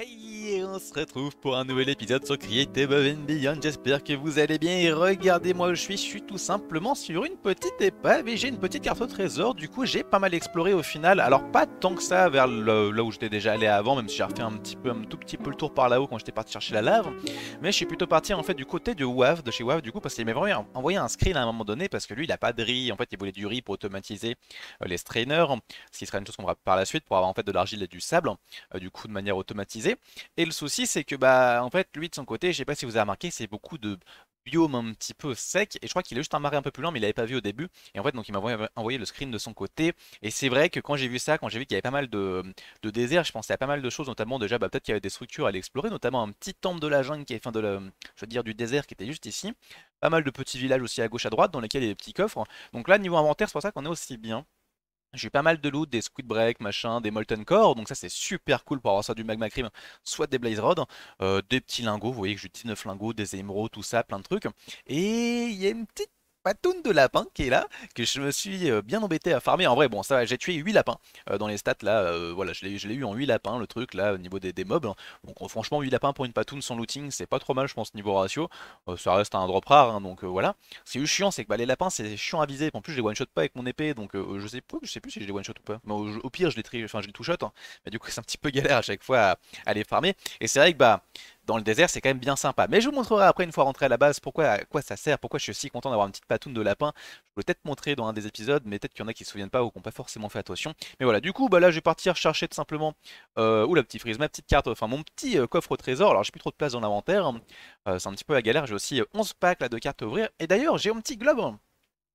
Hey, on se retrouve pour un nouvel épisode sur Creative Beyond. J'espère que vous allez bien. Et regardez-moi, où je suis, je suis tout simplement sur une petite épave et j'ai une petite carte au trésor. Du coup, j'ai pas mal exploré au final. Alors, pas tant que ça vers là où j'étais déjà allé avant, même si j'ai refait un petit peu, un tout petit peu le tour par là-haut quand j'étais parti chercher la lave. Mais je suis plutôt parti en fait du côté de WAV, de chez WAV, du coup, parce qu'il m'a vraiment envoyé un screen à un moment donné parce que lui, il a pas de riz. En fait, il voulait du riz pour automatiser euh, les strainers, ce qui sera une chose qu'on verra par la suite pour avoir en fait de l'argile et du sable, euh, du coup, de manière automatisée. Et le souci, c'est que, bah, en fait, lui, de son côté, je sais pas si vous avez remarqué, c'est beaucoup de biome un petit peu sec et je crois qu'il est juste un marais un peu plus lent mais il l'avait pas vu au début et en fait donc il m'a envoyé le screen de son côté et c'est vrai que quand j'ai vu ça quand j'ai vu qu'il y avait pas mal de, désert je pensais à pas mal de choses notamment déjà bah, peut-être qu'il y avait des structures à explorer notamment un petit temple de la jungle qui est fin de la, je veux dire du désert qui était juste ici pas mal de petits villages aussi à gauche à droite dans lesquels il y a des petits coffres donc là niveau inventaire c'est pour ça qu'on est aussi bien j'ai pas mal de loot, des Squid Break, machin, des Molten Core, donc ça c'est super cool pour avoir ça du Magma Cream, soit des Blaze Rod, euh, des petits lingots, vous voyez que j'ai 19 lingots, des émeraudes, tout ça, plein de trucs. Et il y a une petite patoune de lapin qui est là, que je me suis euh, bien embêté à farmer. En vrai, bon, ça va, j'ai tué 8 lapins euh, dans les stats là. Euh, voilà, je l'ai eu en 8 lapins le truc là au niveau des, des mobs. Hein. Donc, franchement, 8 lapins pour une patoune sans looting, c'est pas trop mal, je pense, niveau ratio. ça reste un drop rare, hein, donc voilà. Ce qui est chiant, c'est que bah, les lapins, c'est chiant à viser. En plus, je les one-shot pas avec mon épée, donc je, sais, je sais plus si je les one-shot ou pas. au, pire, je les, tri... enfin, je les two-shot. Hein. Mais du coup, c'est un petit peu galère à chaque fois à les farmer. Et c'est vrai que bah, dans le désert, c'est quand même bien sympa. Mais je vous montrerai après, une fois rentré à la base, pourquoi, à quoi ça sert, pourquoi je suis si content d'avoir une petite patoune de lapin. Je voulais peut-être montrer dans un des épisodes, mais peut-être qu'il y en a qui se souviennent pas ou qui n'ont pas forcément fait attention. Mais voilà, du coup, bah là, je vais partir chercher tout simplement, euh, ou la petite frise, ma petite carte, enfin mon petit euh, coffre au trésor. Alors, j'ai plus trop de place dans l'inventaire. Euh, c'est un petit peu la galère. J'ai aussi 11 packs là, de cartes à ouvrir. Et d'ailleurs, j'ai un petit globe.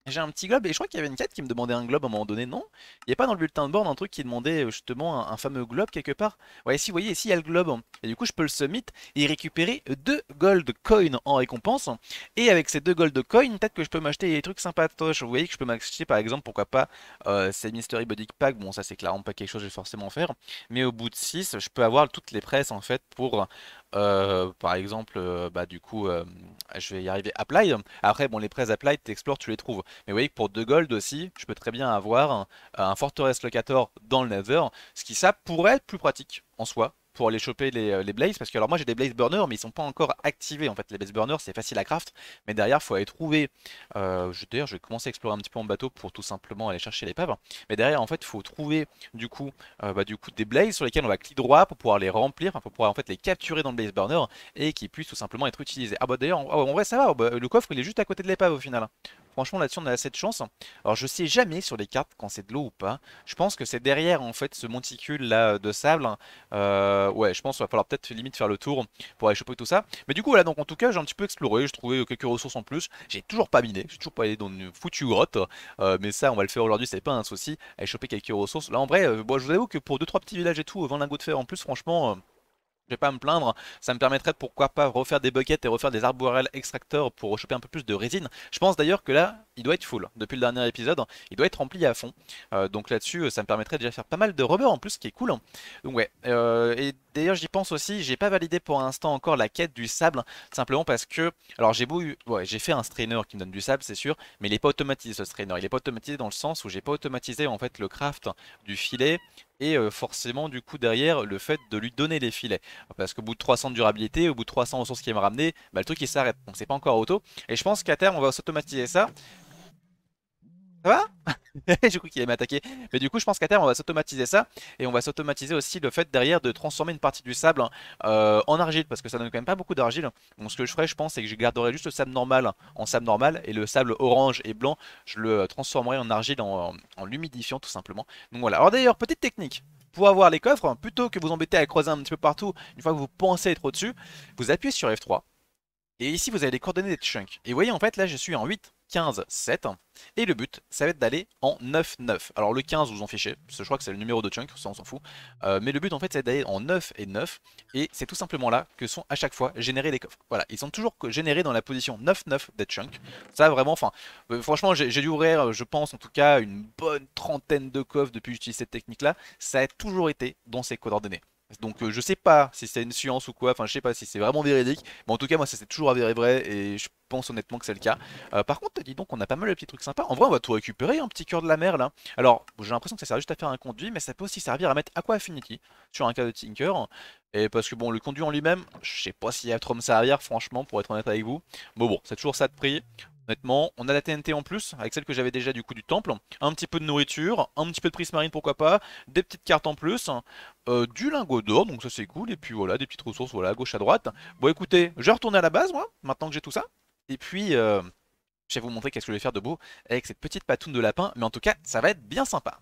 J'ai un petit globe, et je crois qu'il y avait une quête qui me demandait un globe à un moment donné, non Il n'y a pas dans le bulletin de bord un truc qui demandait euh, justement un, fameux globe quelque part Ouais, ici vous voyez, ici il y a le globe, et du coup je peux le summit et récupérer deux gold coins en récompense, et avec ces deux gold coins, peut-être que je peux m'acheter des trucs sympatoches, vous voyez que je peux m'acheter par exemple, pourquoi pas, euh, ces mystery body pack, bon ça c'est clairement pas quelque chose que je vais forcément faire, mais au bout de 6, je peux avoir toutes les presses en fait pour euh, par exemple, euh, bah, du coup, euh, je vais y arriver, Applied. Après, bon, les prêts Applied, t'explores, tu les trouves. Mais vous voyez que pour 2 gold aussi, je peux très bien avoir un, un Locator dans le Nether, ce qui ça pourrait être plus pratique en soi pour aller choper les, euh, les blazes parce que alors moi j'ai des blaze burners mais ils sont pas encore activés en fait les blaze burners c'est facile à craft mais derrière faut aller trouver euh, je, d'ailleurs je vais commencer à explorer un petit peu en bateau pour tout simplement aller chercher l'épave mais derrière en fait faut trouver du coup euh, bah, du coup des blazes sur lesquels on va cliquer droit pour pouvoir les remplir pour pouvoir en fait les capturer dans le blaze burner et qui puissent tout simplement être utilisés ah bah d'ailleurs ah en ça va oh, bah, le coffre il est juste à côté de l'épave au final Franchement, là-dessus, on a assez de chance. Alors, je sais jamais sur les cartes quand c'est de l'eau ou pas. Je pense que c'est derrière, en fait, ce monticule-là de sable. Euh, ouais, je pense qu'il va falloir peut-être limite faire le tour pour aller choper tout ça. Mais du coup, voilà, donc en tout cas, j'ai un petit peu exploré. J'ai trouvé euh, quelques ressources en plus. J'ai toujours pas miné. J'ai toujours pas allé dans une foutue grotte. Euh, mais ça, on va le faire aujourd'hui. C'est pas un souci. Aller choper quelques ressources. Là, en vrai, je vous avoue que pour 2-3 petits villages et tout, 20 lingots de fer en plus, franchement vais pas me plaindre. Ça me permettrait de pourquoi pas refaire des buckets et refaire des arborels extracteurs pour choper un peu plus de résine. Je pense d'ailleurs que là, il doit être full. Depuis le dernier épisode, il doit être rempli à fond. Euh, donc là-dessus, euh, ça me permettrait déjà de faire pas mal de rubber en plus, ce qui est cool. Donc ouais. Euh, et d'ailleurs, j'y pense aussi. J'ai pas validé pour l'instant encore la quête du sable, simplement parce que, alors j'ai beau, ouais, j'ai fait un strainer qui me donne du sable, c'est sûr, mais il n'est pas automatisé ce strainer. Il est pas automatisé dans le sens où j'ai pas automatisé en fait le craft du filet et forcément du coup derrière le fait de lui donner les filets parce qu'au bout de 300 durabilité au bout de 300 ressources qui me ramené bah, le truc il s'arrête donc c'est pas encore auto et je pense qu'à terme on va s'automatiser ça ça va J'ai cru qu'il allait m'attaquer. Mais du coup, je pense qu'à terme, on va s'automatiser ça. Et on va s'automatiser aussi le fait derrière de transformer une partie du sable euh, en argile. Parce que ça donne quand même pas beaucoup d'argile. Donc ce que je ferais, je pense, c'est que je garderai juste le sable normal en sable normal. Et le sable orange et blanc, je le euh, transformerai en argile en, l'humidifiant tout simplement. Donc voilà. Alors d'ailleurs, petite technique pour avoir les coffres, plutôt que vous embêter à creuser un petit peu partout, une fois que vous pensez être au-dessus, vous appuyez sur F3. Et ici, vous avez les coordonnées des chunks. Et vous voyez, en fait, là, je suis en 8. 15-7. Et le but, ça va être d'aller en 9-9. Alors le 15, vous en fichez, je crois que c'est le numéro de chunk, ça on s'en fout. Euh, mais le but, en fait, c'est d'aller en 9 et 9. Et c'est tout simplement là que sont à chaque fois générés les coffres. Voilà, ils sont toujours générés dans la position 9-9 des chunks. Ça vraiment, enfin, euh, franchement, j'ai dû ouvrir, euh, je pense en tout cas, une bonne trentaine de coffres depuis que j'utilise cette technique-là. Ça a toujours été dans ces coordonnées. Donc euh, je sais pas si c'est une science ou quoi, enfin je sais pas si c'est vraiment véridique, mais en tout cas moi ça s'est toujours avéré vrai et je pense honnêtement que c'est le cas. Euh, par contre dis donc on a pas mal de petits trucs sympas, en vrai on va tout récupérer, un petit cœur de la mer là. Alors j'ai l'impression que ça sert juste à faire un conduit, mais ça peut aussi servir à mettre Aqua Affinity sur un cas de Tinker. Et parce que bon le conduit en lui-même, je sais pas s'il y a trop me servir franchement pour être honnête avec vous. bon, bon c'est toujours ça de prix, Honnêtement, on a la TNT en plus, avec celle que j'avais déjà du coup du temple, un petit peu de nourriture, un petit peu de prise marine pourquoi pas, des petites cartes en plus, euh, du lingot d'or, donc ça c'est cool, et puis voilà, des petites ressources, voilà, à gauche à droite. Bon écoutez, je vais retourner à la base moi, maintenant que j'ai tout ça, et puis euh, je vais vous montrer qu'est-ce que je vais faire de beau avec cette petite patoune de lapin, mais en tout cas, ça va être bien sympa.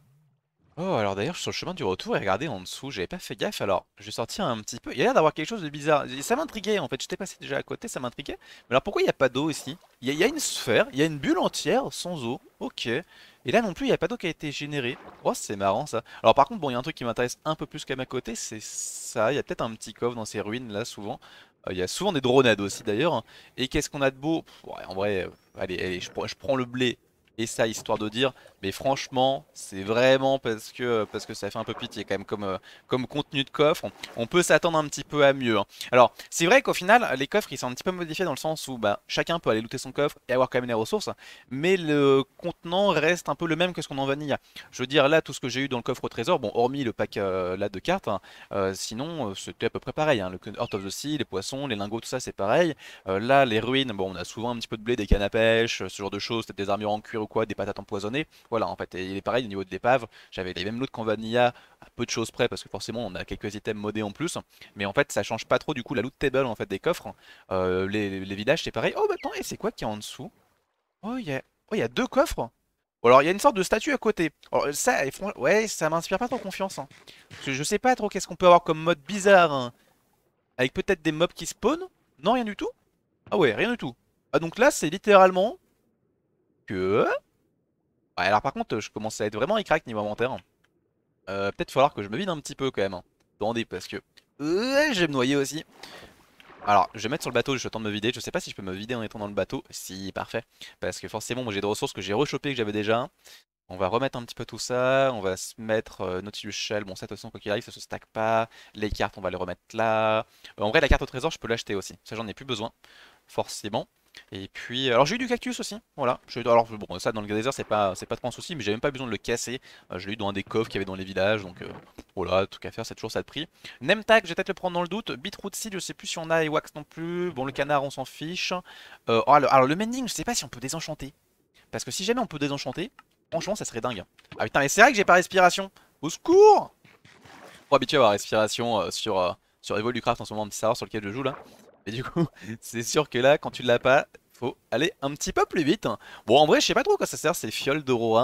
Oh, alors d'ailleurs, je suis sur le chemin du retour et regardez en dessous, j'avais pas fait gaffe. Alors, je vais sortir un petit peu. Il y a l'air d'avoir quelque chose de bizarre. Ça m'intriguait en fait, j'étais passé déjà à côté, ça m'intriguait. Mais alors, pourquoi il n'y a pas d'eau ici il y, a, une sphère, il y a une bulle entière sans eau. Ok. Et là non plus, il n'y a pas d'eau qui a été générée. Oh, c'est marrant ça. Alors, par contre, bon, il y a un truc qui m'intéresse un peu plus qu'à ma côté, c'est ça. Il y a peut-être un petit coffre dans ces ruines là, souvent. Euh, il y a souvent des dronades aussi d'ailleurs. Et qu'est-ce qu'on a de beau ouais, En vrai, euh, allez, allez je prends le blé. Et ça, histoire de dire, mais franchement, c'est vraiment parce que, parce que ça fait un peu pitié quand même comme, euh, comme contenu de coffre. On, peut s'attendre un petit peu à mieux. Hein. Alors, c'est vrai qu'au final, les coffres, ils sont un petit peu modifiés dans le sens où bah, chacun peut aller looter son coffre et avoir quand même des ressources, mais le contenant reste un peu le même que ce qu'on en vanille. Je veux dire, là, tout ce que j'ai eu dans le coffre au trésor, bon, hormis le pack euh, là de cartes, hein, euh, sinon, c'était à peu près pareil. Hein. le Heart of the Sea, les poissons, les lingots, tout ça, c'est pareil. là, les ruines, bon, on a souvent un petit peu de blé, des cannes à pêche, ce genre de choses, peut-être des armures en cuir ou quoi, des patates empoisonnées. Voilà, en fait, et il est pareil au niveau de l'épave. J'avais les mêmes loots qu'en Vanilla, à peu de choses près, parce que forcément, on a quelques items modés en plus. Mais en fait, ça change pas trop du coup la loot table en fait des coffres. Euh, les, villages, c'est pareil. Oh, bah attends, et c'est quoi qui est en dessous Oh, il y a... Oh, y a deux coffres alors, il y a une sorte de statue à côté. Alors, ça, ouais, ça m'inspire pas trop confiance. Hein. je sais pas trop qu'est-ce qu'on peut avoir comme mode bizarre. Hein. Avec peut-être des mobs qui spawnent Non, rien du tout Ah ouais, rien du tout. Ah donc là, c'est littéralement Ouais, alors par contre, je commence à être vraiment écrac niveau inventaire. Euh, peut-être falloir que je me vide un petit peu quand même. Hein, parce que... j'aime euh, je me noyer aussi. Alors, je vais mettre sur le bateau, je suis de me vider. Je sais pas si je peux me vider en étant dans le bateau. Si, parfait. Parce que forcément, moi j'ai des ressources que j'ai rechopées que j'avais déjà. On va remettre un petit peu tout ça. On va se mettre euh, Nautilus Shell. Bon, ça, de toute façon, quoi qu'il arrive, ça se stack pas. Les cartes, on va les remettre là. en vrai, la carte au trésor, je peux l'acheter aussi. Ça, j'en ai plus besoin. Forcément. Et puis, euh, alors j'ai eu du cactus aussi, voilà. alors bon, ça dans le désert c'est pas, c'est pas trop un souci, mais j'ai même pas besoin de le casser. Euh, je l'ai eu dans un des coffres qu'il y avait dans les villages, donc euh, voilà, tout à faire, c'est toujours ça de prix. Nemtag, je vais peut-être le prendre dans le doute. Beetroot Seed, je sais plus si on a et Wax non plus. Bon, le canard, on s'en fiche. Euh, oh, alors, le mending, je sais pas si on peut désenchanter. Parce que si jamais on peut désenchanter, franchement, ça serait dingue. Ah putain, mais c'est vrai que j'ai pas respiration. Au secours Trop oh, habitué à avoir respiration euh, sur, sur Evolucraft en ce moment, petit savoir sur lequel je joue là. Mais du coup, c'est sûr que là, quand tu l'as pas, faut aller un petit peu plus vite. Bon, en vrai, je sais pas trop quoi ça sert, ces fioles d'euro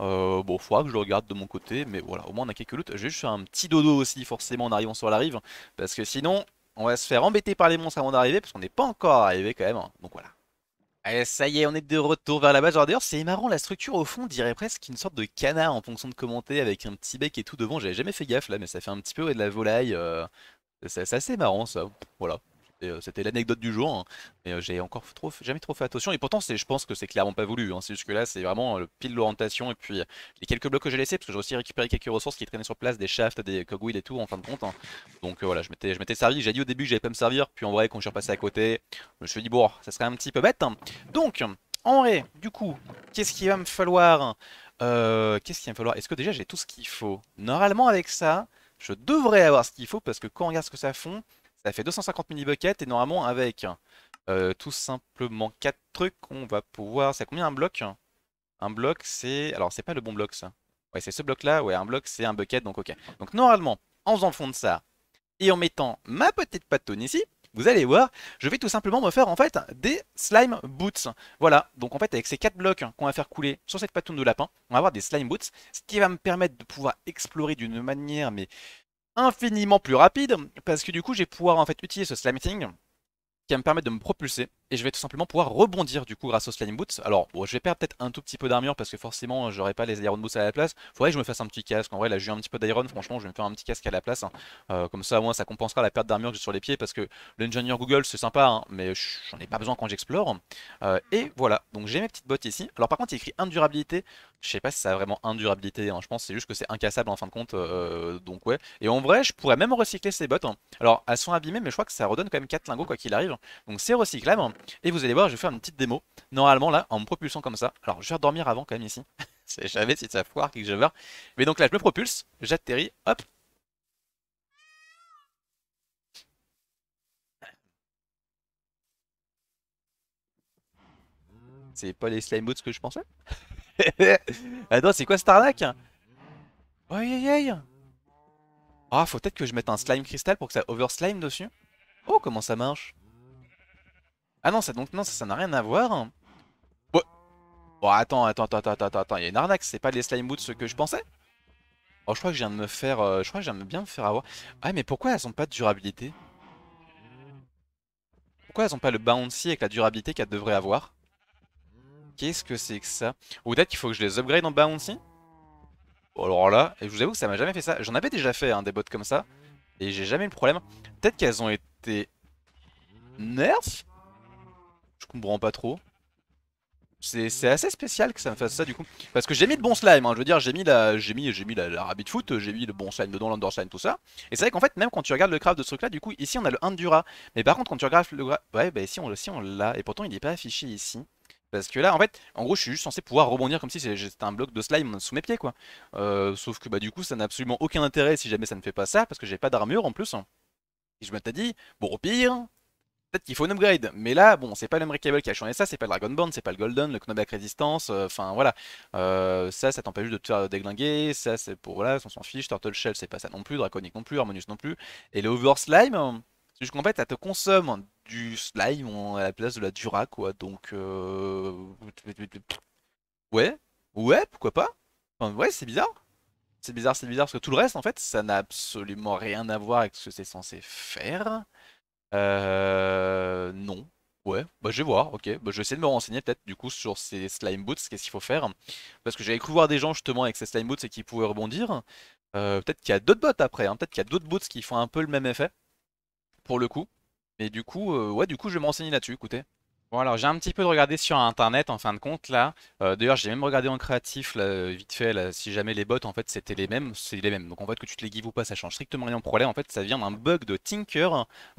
Euh, bon, faudra que je regarde de mon côté, mais voilà, au moins on a quelques loot. Je vais juste faire un petit dodo aussi, forcément, en arrivant sur la rive, parce que sinon, on va se faire embêter par les monstres avant d'arriver, parce qu'on n'est pas encore arrivé quand même. Hein. Donc voilà. Allez, ça y est, on est de retour vers la base. Alors d'ailleurs, c'est marrant, la structure au fond, dirait presque une sorte de canard en fonction de commenter, avec un petit bec et tout devant. J'avais jamais fait gaffe là, mais ça fait un petit peu ouais, de la volaille. Euh. C'est assez marrant ça, voilà. Euh, c'était l'anecdote du jour. Mais hein. euh, j'ai encore trop, jamais trop fait attention. Et pourtant, je pense que c'est clairement pas voulu. Hein. C'est juste que là, c'est vraiment euh, le pile l'orientation. Et puis, les quelques blocs que j'ai laissés, parce que j'ai aussi récupéré quelques ressources qui traînaient sur place, des shafts, des cogwheels et tout, en fin de compte. Hein. Donc voilà, je m'étais, servi. J'ai dit au début que j'allais pas me servir. Puis en vrai, quand je suis repassé à côté, je me suis dit, bon, ça serait un petit peu bête. Donc, en vrai, du coup, qu'est-ce qu'il va me falloir Qu'est-ce qu'il va me falloir Est-ce que déjà j'ai tout ce qu'il faut Normalement, avec ça, je devrais avoir ce qu'il faut parce que quand on regarde ce que ça font, ça fait 250 mini buckets et normalement avec euh, tout simplement 4 trucs, on va pouvoir... C'est combien un bloc Un bloc c'est... Alors c'est pas le bon bloc ça. Ouais c'est ce bloc là, ouais un bloc c'est un bucket donc ok. Donc normalement en faisant fond de ça et en mettant ma petite patonne ici, vous allez voir, je vais tout simplement me faire en fait des slime boots. Voilà, donc en fait avec ces 4 blocs qu'on va faire couler sur cette patoune de lapin, on va avoir des slime boots, ce qui va me permettre de pouvoir explorer d'une manière mais infiniment plus rapide parce que du coup, j'ai pouvoir en fait utiliser ce slamming qui va me permettre de me propulser et je vais tout simplement pouvoir rebondir du coup grâce aux slime boots. Alors bon, je vais perdre peut-être un tout petit peu d'armure parce que forcément euh, j'aurai pas les iron boots à la place. Faudrait que je me fasse un petit casque. En vrai là j'ai un petit peu d'iron, franchement je vais me faire un petit casque à la place. Hein. Euh, comme ça au moins ça compensera la perte d'armure que j'ai sur les pieds parce que l'engineer Google c'est sympa hein, mais j'en ai pas besoin quand j'explore. Euh, et voilà, donc j'ai mes petites bottes ici. Alors par contre il écrit indurabilité. Je sais pas si ça a vraiment indurabilité, hein. je pense c'est juste que c'est incassable en fin de compte. donc ouais. Et en vrai je pourrais même recycler ces bottes. Alors elles sont abîmées mais je crois que ça redonne quand même 4 lingots quoi qu'il arrive. Donc c'est recyclable. Et vous allez voir, je vais faire une petite démo. Normalement, là, en me propulsant comme ça. Alors, je vais redormir avant quand même ici. C'est jamais si ça foire que je meurs. Mais donc là, je me propulse, j'atterris, hop. C'est pas les slime boots que je pensais ah non, c'est quoi cette arnaque Aïe aïe aïe Ah, faut peut-être que je mette un slime cristal pour que ça over slime dessus. Oh, comment ça marche ah non, ça donc non, ça n'a rien à voir. Bon, attends, attends, attends, attends, attends, attends, il y a une arnaque, c'est pas les slime boots ce que je pensais Oh, je crois que je viens de me faire, euh, je crois que je bien me faire avoir. Ah mais pourquoi elles ont pas de durabilité Pourquoi elles ont pas le bouncy avec la durabilité qu'elles devraient avoir Qu'est-ce que c'est que ça Ou peut-être qu'il faut que je les upgrade en bouncy Oh alors là, et je vous avoue que ça m'a jamais fait ça. J'en avais déjà fait hein, des bots comme ça. Et j'ai jamais eu le problème. Peut-être qu'elles ont été nerfs je comprends pas trop. C'est assez spécial que ça me fasse ça du coup. Parce que j'ai mis le bon slime, hein. je veux dire, j'ai mis, la, mis, mis la, rabbit foot, j'ai mis le bon slime dedans, slime, tout ça. Et c'est vrai qu'en fait, même quand tu regardes le craft de ce truc-là, du coup, ici on a le Endura. Mais par contre, quand tu regardes le. Ouais, bah ici on, on l'a. Et pourtant, il n'est pas affiché ici. Parce que là, en fait, en gros, je suis juste censé pouvoir rebondir comme si c'était un bloc de slime sous mes pieds, quoi. Euh, sauf que bah du coup, ça n'a absolument aucun intérêt si jamais ça ne fait pas ça, parce que j'ai pas d'armure en plus. Et je m'étais dit, bon, au pire, peut-être qu'il faut un upgrade. Mais là, bon, c'est pas le Cable qui a changé ça, c'est pas le Dragonborn, c'est pas le Golden, le Knoback Resistance, euh, enfin voilà. Euh, ça, ça t'empêche de te faire déglinguer, ça c'est pour, voilà, on s'en fiche, Turtle Shell c'est pas ça non plus, Draconic non plus, Harmonus non plus. Et le Over Slime, c'est qu'en fait, ça te consomme du slime à la place de la Dura, quoi, donc... Euh... Ouais, ouais, pourquoi pas Enfin, ouais, c'est bizarre c'est bizarre, c'est bizarre, parce que tout le reste, en fait, ça n'a absolument rien à voir avec ce que c'est censé faire. Euh, non. Ouais, bah, je vais voir, ok. Bah, je vais essayer de me renseigner peut-être du coup sur ces slime boots, qu'est-ce qu'il faut faire. Parce que j'avais cru voir des gens justement avec ces slime boots et qui pouvaient rebondir. Euh, peut-être qu'il y a d'autres bots après, hein. peut-être qu'il y a d'autres boots qui font un peu le même effet. Pour le coup. Mais du coup, euh, ouais, du coup je vais me renseigner là-dessus, écoutez. Bon alors j'ai un petit peu de regarder sur internet en fin de compte là. Euh, d'ailleurs j'ai même regardé en créatif vite fait si jamais les bots en fait c'était les mêmes, c'est les mêmes. Donc en fait que tu te les gives ou pas ça change strictement rien au problème. En fait ça vient d'un bug de Tinker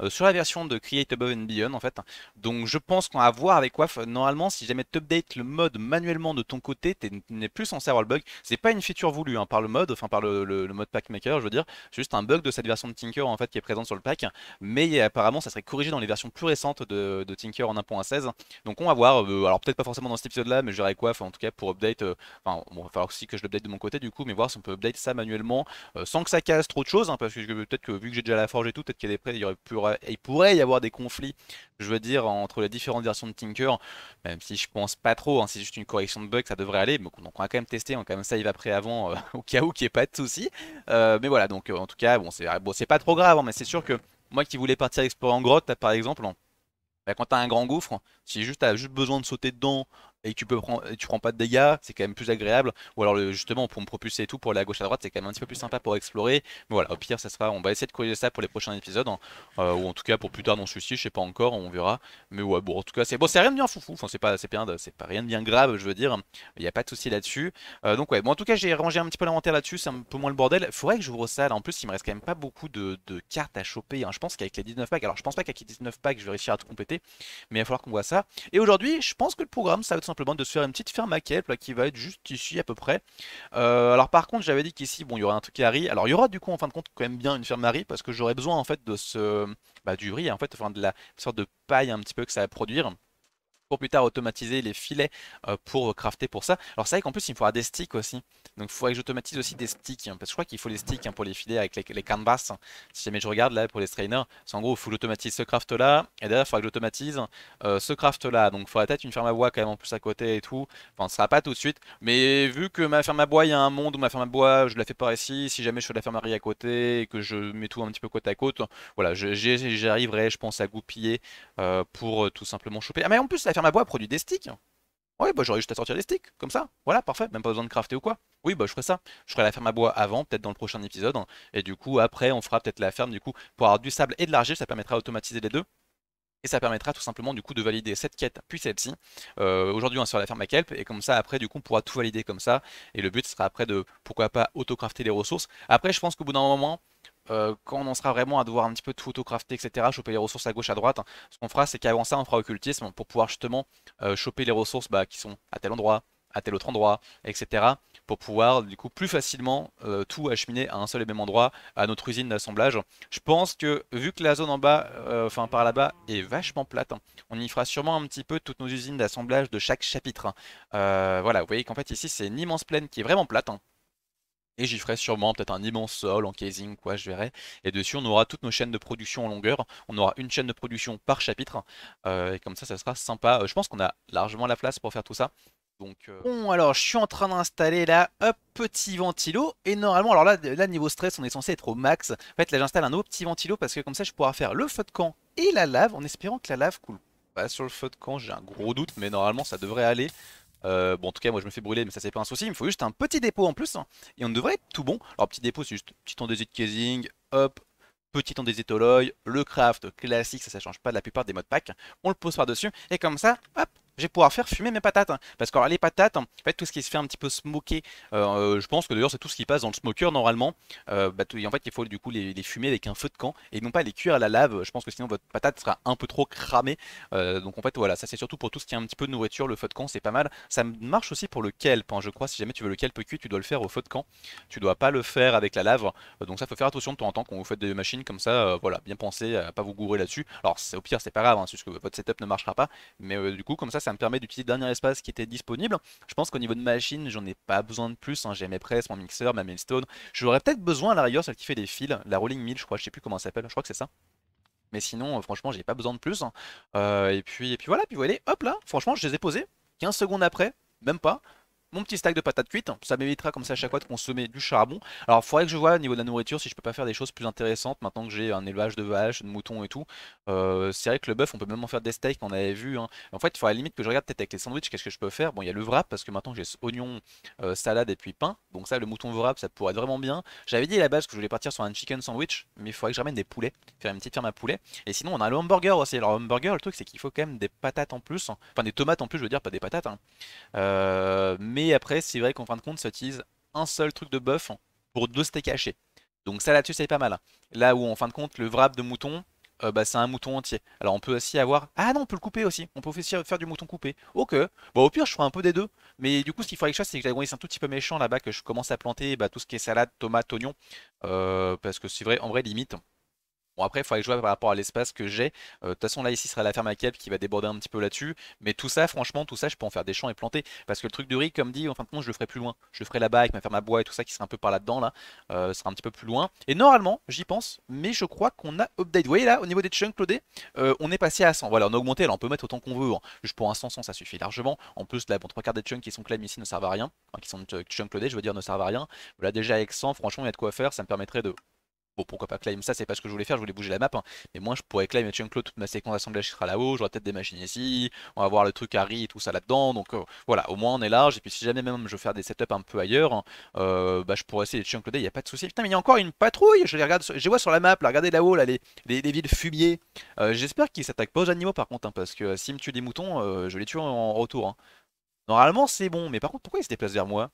euh, sur la version de Create Above and Beyond en fait. Donc je pense qu'on va voir avec quoi Normalement si jamais tu updates le mode manuellement de ton côté, tu n'es plus censé avoir le bug. C'est pas une feature voulue hein, par le mode, enfin par le, mode pack maker je veux dire. C'est juste un bug de cette version de Tinker en fait qui est présente sur le pack. Mais apparemment ça serait corrigé dans les versions plus récentes de, de Tinker en 1.16. Donc on va voir, euh, alors peut-être pas forcément dans cet épisode là, mais je dirais quoi, en tout cas pour update, euh, enfin il va falloir aussi que je l'update de mon côté du coup, mais voir si on peut update ça manuellement euh, sans que ça casse trop de choses, hein, parce que peut-être que vu que j'ai déjà la forge et tout, peut-être qu'il y a il, il pourrait y avoir des conflits, je veux dire, entre les différentes versions de Tinker, même si je pense pas trop, hein, c'est juste une correction de bug, ça devrait aller, donc on va quand même tester, on va quand même save après avant, au cas où qu'il n'y ait pas de soucis. mais voilà, donc en tout cas, bon, c'est bon, pas trop grave, hein, mais c'est sûr que moi qui voulais partir explorer en grotte, par exemple, bah, quand tu as un grand gouffre, si juste tu as juste besoin de sauter dedans et tu peux prendre, tu prends pas de dégâts, c'est quand même plus agréable. Ou alors justement pour me propulser et tout, pour aller à gauche à droite, c'est quand même un petit peu plus sympa pour explorer. Mais voilà, au pire, ça sera, on va essayer de corriger ça pour les prochains épisodes, hein. euh, ou en tout cas pour plus tard dans celui-ci, je sais pas encore, on verra. Mais ouais, bon, en tout cas, c'est bon, c'est rien de bien foufou, enfin c'est pas, c'est c'est pas rien de bien grave, je veux dire. Il n'y a pas de souci là-dessus. Euh, donc ouais, bon en tout cas, j'ai rangé un petit peu l'inventaire là-dessus, c'est un peu moins le bordel. Faudrait que j'ouvre ça. Là. En plus, il me reste quand même pas beaucoup de, cartes à choper. Hein. Je pense qu'avec les 19 packs, alors je pense pas qu'avec les 19 packs, je vais réussir à tout compléter, mais il va falloir qu'on voit ça. Et aujourd'hui, je pense que le programme, ça va simplement de se faire une petite ferme à kelp qui va être juste ici à peu près. Euh, alors par contre j'avais dit qu'ici bon il y aurait un truc à riz. Alors il y aura du coup en fin de compte quand même bien une ferme à riz parce que j'aurais besoin en fait de ce bah, du riz en fait, enfin de la sorte de paille un petit peu que ça va produire pour plus tard automatiser les filets euh, pour crafter pour ça. Alors c'est vrai qu'en plus il me faudra des sticks aussi. Donc il faudrait que j'automatise aussi des sticks. Hein, parce que je crois qu'il faut les sticks hein, pour les filets avec les, les, canvas. Hein. Si jamais je regarde là pour les strainers, c'est en gros il faut l'automatiser ce craft là. Et d'ailleurs il faudra que j'automatise euh, ce craft là. Donc il faudrait peut-être une ferme à bois quand même en plus à côté et tout. Enfin ce sera pas tout de suite. Mais vu que ma ferme à bois il y a un monde où ma ferme à bois je la fais par ici. Si jamais je fais la fermerie à côté et que je mets tout un petit peu côte à côte. Voilà j'arriverai je pense à goupiller euh, pour tout simplement choper. Ah mais en plus à bois produit des sticks. ouais bah j'aurais juste à sortir les sticks, comme ça. Voilà, parfait, même pas besoin de crafter ou quoi. Oui, bah je ferai ça. Je ferai la ferme à bois avant, peut-être dans le prochain épisode. Et du coup, après, on fera peut-être la ferme du coup pour avoir du sable et de l'argile, ça permettra d'automatiser les deux. Et ça permettra tout simplement du coup de valider cette quête puis celle-ci. Euh, aujourd'hui on sera la ferme à kelp et comme ça après du coup on pourra tout valider comme ça. Et le but sera après de pourquoi pas auto-crafter les ressources. Après je pense qu'au bout d'un moment euh, quand on sera vraiment à devoir un petit peu tout auto etc., choper les ressources à gauche, à droite, hein, ce qu'on fera, c'est qu'avant ça, on fera occultisme pour pouvoir justement euh, choper les ressources bah, qui sont à tel endroit, à tel autre endroit, etc., pour pouvoir du coup plus facilement euh, tout acheminer à un seul et même endroit, à notre usine d'assemblage. Je pense que vu que la zone en bas, enfin par là-bas, est vachement plate, hein, on y fera sûrement un petit peu toutes nos usines d'assemblage de chaque chapitre. Hein. voilà, vous voyez qu'en fait ici c'est une immense plaine qui est vraiment plate. Et j'y ferai sûrement peut-être un immense sol en casing, quoi, je verrai. Et dessus, on aura toutes nos chaînes de production en longueur. On aura une chaîne de production par chapitre. Euh, et comme ça, ça sera sympa. Euh, je pense qu'on a largement la place pour faire tout ça. Donc, euh, Bon, alors je suis en train d'installer là un petit ventilo. Et normalement, alors là, là, niveau stress, on est censé être au max. En fait, là, j'installe un autre petit ventilo parce que comme ça, je pourrai faire le feu de camp et la lave en espérant que la lave coule pas sur le feu de camp. J'ai un gros doute, mais normalement, ça devrait aller. Euh, bon, en tout cas, moi je me fais brûler, mais ça c'est pas un souci. Il me faut juste un petit dépôt en plus. Hein. et on devrait être tout bon. Alors, petit dépôt, c'est juste petit des casing, hop, petit des alloy, le craft classique, ça ça change pas de la plupart des modes pack. On le pose par-dessus, et comme ça, hop, je vais pouvoir faire fumer mes patates. Hein. Parce que les patates, en fait, tout ce qui se fait un petit peu smoker, euh, euh, je pense que d'ailleurs, c'est tout ce qui passe dans le smoker normalement. Euh, bah, en fait, il faut du coup les, fumer avec un feu de camp et non pas les cuire à la lave. Je pense que sinon, votre patate sera un peu trop cramée. donc, en fait, voilà, ça c'est surtout pour tout ce qui est un petit peu de nourriture. Le feu de camp, c'est pas mal. Ça marche aussi pour le kelp, hein. je crois. Si jamais tu veux le kelp cuit, tu dois le faire au feu de camp. Tu dois pas le faire avec la lave. donc, ça faut faire attention de temps en temps quand vous faites des machines comme ça. voilà, bien penser à pas vous gourer là-dessus. Alors, au pire, c'est pas grave, hein, c'est que votre setup ne marchera pas. Mais du coup, comme ça, ça me permet d'utiliser le dernier espace qui était disponible. Je pense qu'au niveau de machine, j'en ai pas besoin de plus. Hein. J'ai mes presses, mon mixeur, ma millstone. J'aurais peut-être besoin à la rigueur, celle qui fait des fils, la rolling mill, je crois, je sais plus comment ça s'appelle, je crois que c'est ça. Mais sinon, euh, franchement, j'ai pas besoin de plus. Hein. Euh, et, puis, et puis voilà, puis vous voyez, hop là, franchement, je les ai posés. 15 secondes après, même pas, mon petit stack de patates cuites. Ça m'évitera comme ça à chaque fois de consommer du charbon. Alors, il faudrait que je vois au niveau de la nourriture si je peux pas faire des choses plus intéressantes maintenant que j'ai un élevage de vaches, de moutons et tout. Euh, c'est vrai que le bœuf, on peut même en faire des steaks, on avait vu. Hein. En fait, il faudrait à la limite que je regarde peut-être avec les sandwichs, qu'est-ce que je peux faire. Bon, il y a le wrap parce que maintenant j'ai oignon, euh, salade et puis pain. Donc, ça, le mouton wrap, ça pourrait être vraiment bien. J'avais dit à la base que je voulais partir sur un chicken sandwich, mais il faudrait que je ramène des poulets, faire une petite ferme à poulet. Et sinon, on a le hamburger aussi. Alors, hamburger, le truc, c'est qu'il faut quand même des patates en plus, hein. enfin des tomates en plus, je veux dire, pas des patates. Hein. Euh, mais après c'est vrai qu'en fin de compte ça utilise un seul truc de buff pour deux steaks hachés. Donc ça là-dessus c'est pas mal. Là où en fin de compte le wrap de mouton, euh, bah, c'est un mouton entier. Alors on peut aussi avoir... Ah non on peut le couper aussi, on peut aussi faire du mouton coupé. Ok, bon bah, au pire je ferai un peu des deux. Mais du coup ce qu'il faudrait que je fasse c'est que j'agrandisse un tout petit peu méchant là-bas, que je commence à planter bah, tout ce qui est salade, tomate, oignon. Euh, parce que c'est vrai, en vrai limite, Bon, après, il faudrait vois par rapport à l'espace que j'ai. Euh, de toute façon, là, ici, ce sera la ferme à cap qui va déborder un petit peu là-dessus. Mais tout ça, franchement, tout ça, je peux en faire des champs et planter. Parce que le truc de riz, comme dit, en fin de compte, je le ferai plus loin. Je le ferai là-bas avec ma ferme à bois et tout ça qui sera un peu par là-dedans, là. Euh, sera un petit peu plus loin. Et normalement, j'y pense, mais je crois qu'on a update. Vous voyez là, au niveau des chunks clodés euh, on est passé à 100. Voilà, on a augmenté. Alors, on peut mettre autant qu'on veut. Hein. Juste pour un 100, ça suffit largement. En plus, là, bon, trois quarts des chunks qui sont claims ici ne servent à rien. Enfin, qui sont euh, chunks clodés je veux dire, ne servent à rien. Voilà, déjà avec 100, franchement, il y a de quoi faire. Ça me permettrait de Bon, pourquoi pas climb ça, c'est pas ce que je voulais faire, je voulais bouger la map. Hein. Mais moi, je pourrais climb chunk toute ma séquence d'assemblage sera là-haut, j'aurai peut-être des machines ici, on va voir le truc Harry et tout ça là-dedans. Donc euh, voilà, au moins on est large. Et puis si jamais même je veux faire des setups un peu ailleurs, euh, bah, je pourrais essayer de chunk il n'y a pas de souci. Putain, mais il y a encore une patrouille, je les regarde, je les vois sur la map, là, regardez là-haut, là, les, villes fumiers. Euh, j'espère qu'ils s'attaquent pas aux animaux par contre, hein, parce que s'ils me tuent des moutons, je les tue en, retour. Hein. Normalement, c'est bon, mais par contre, pourquoi ils se déplacent vers moi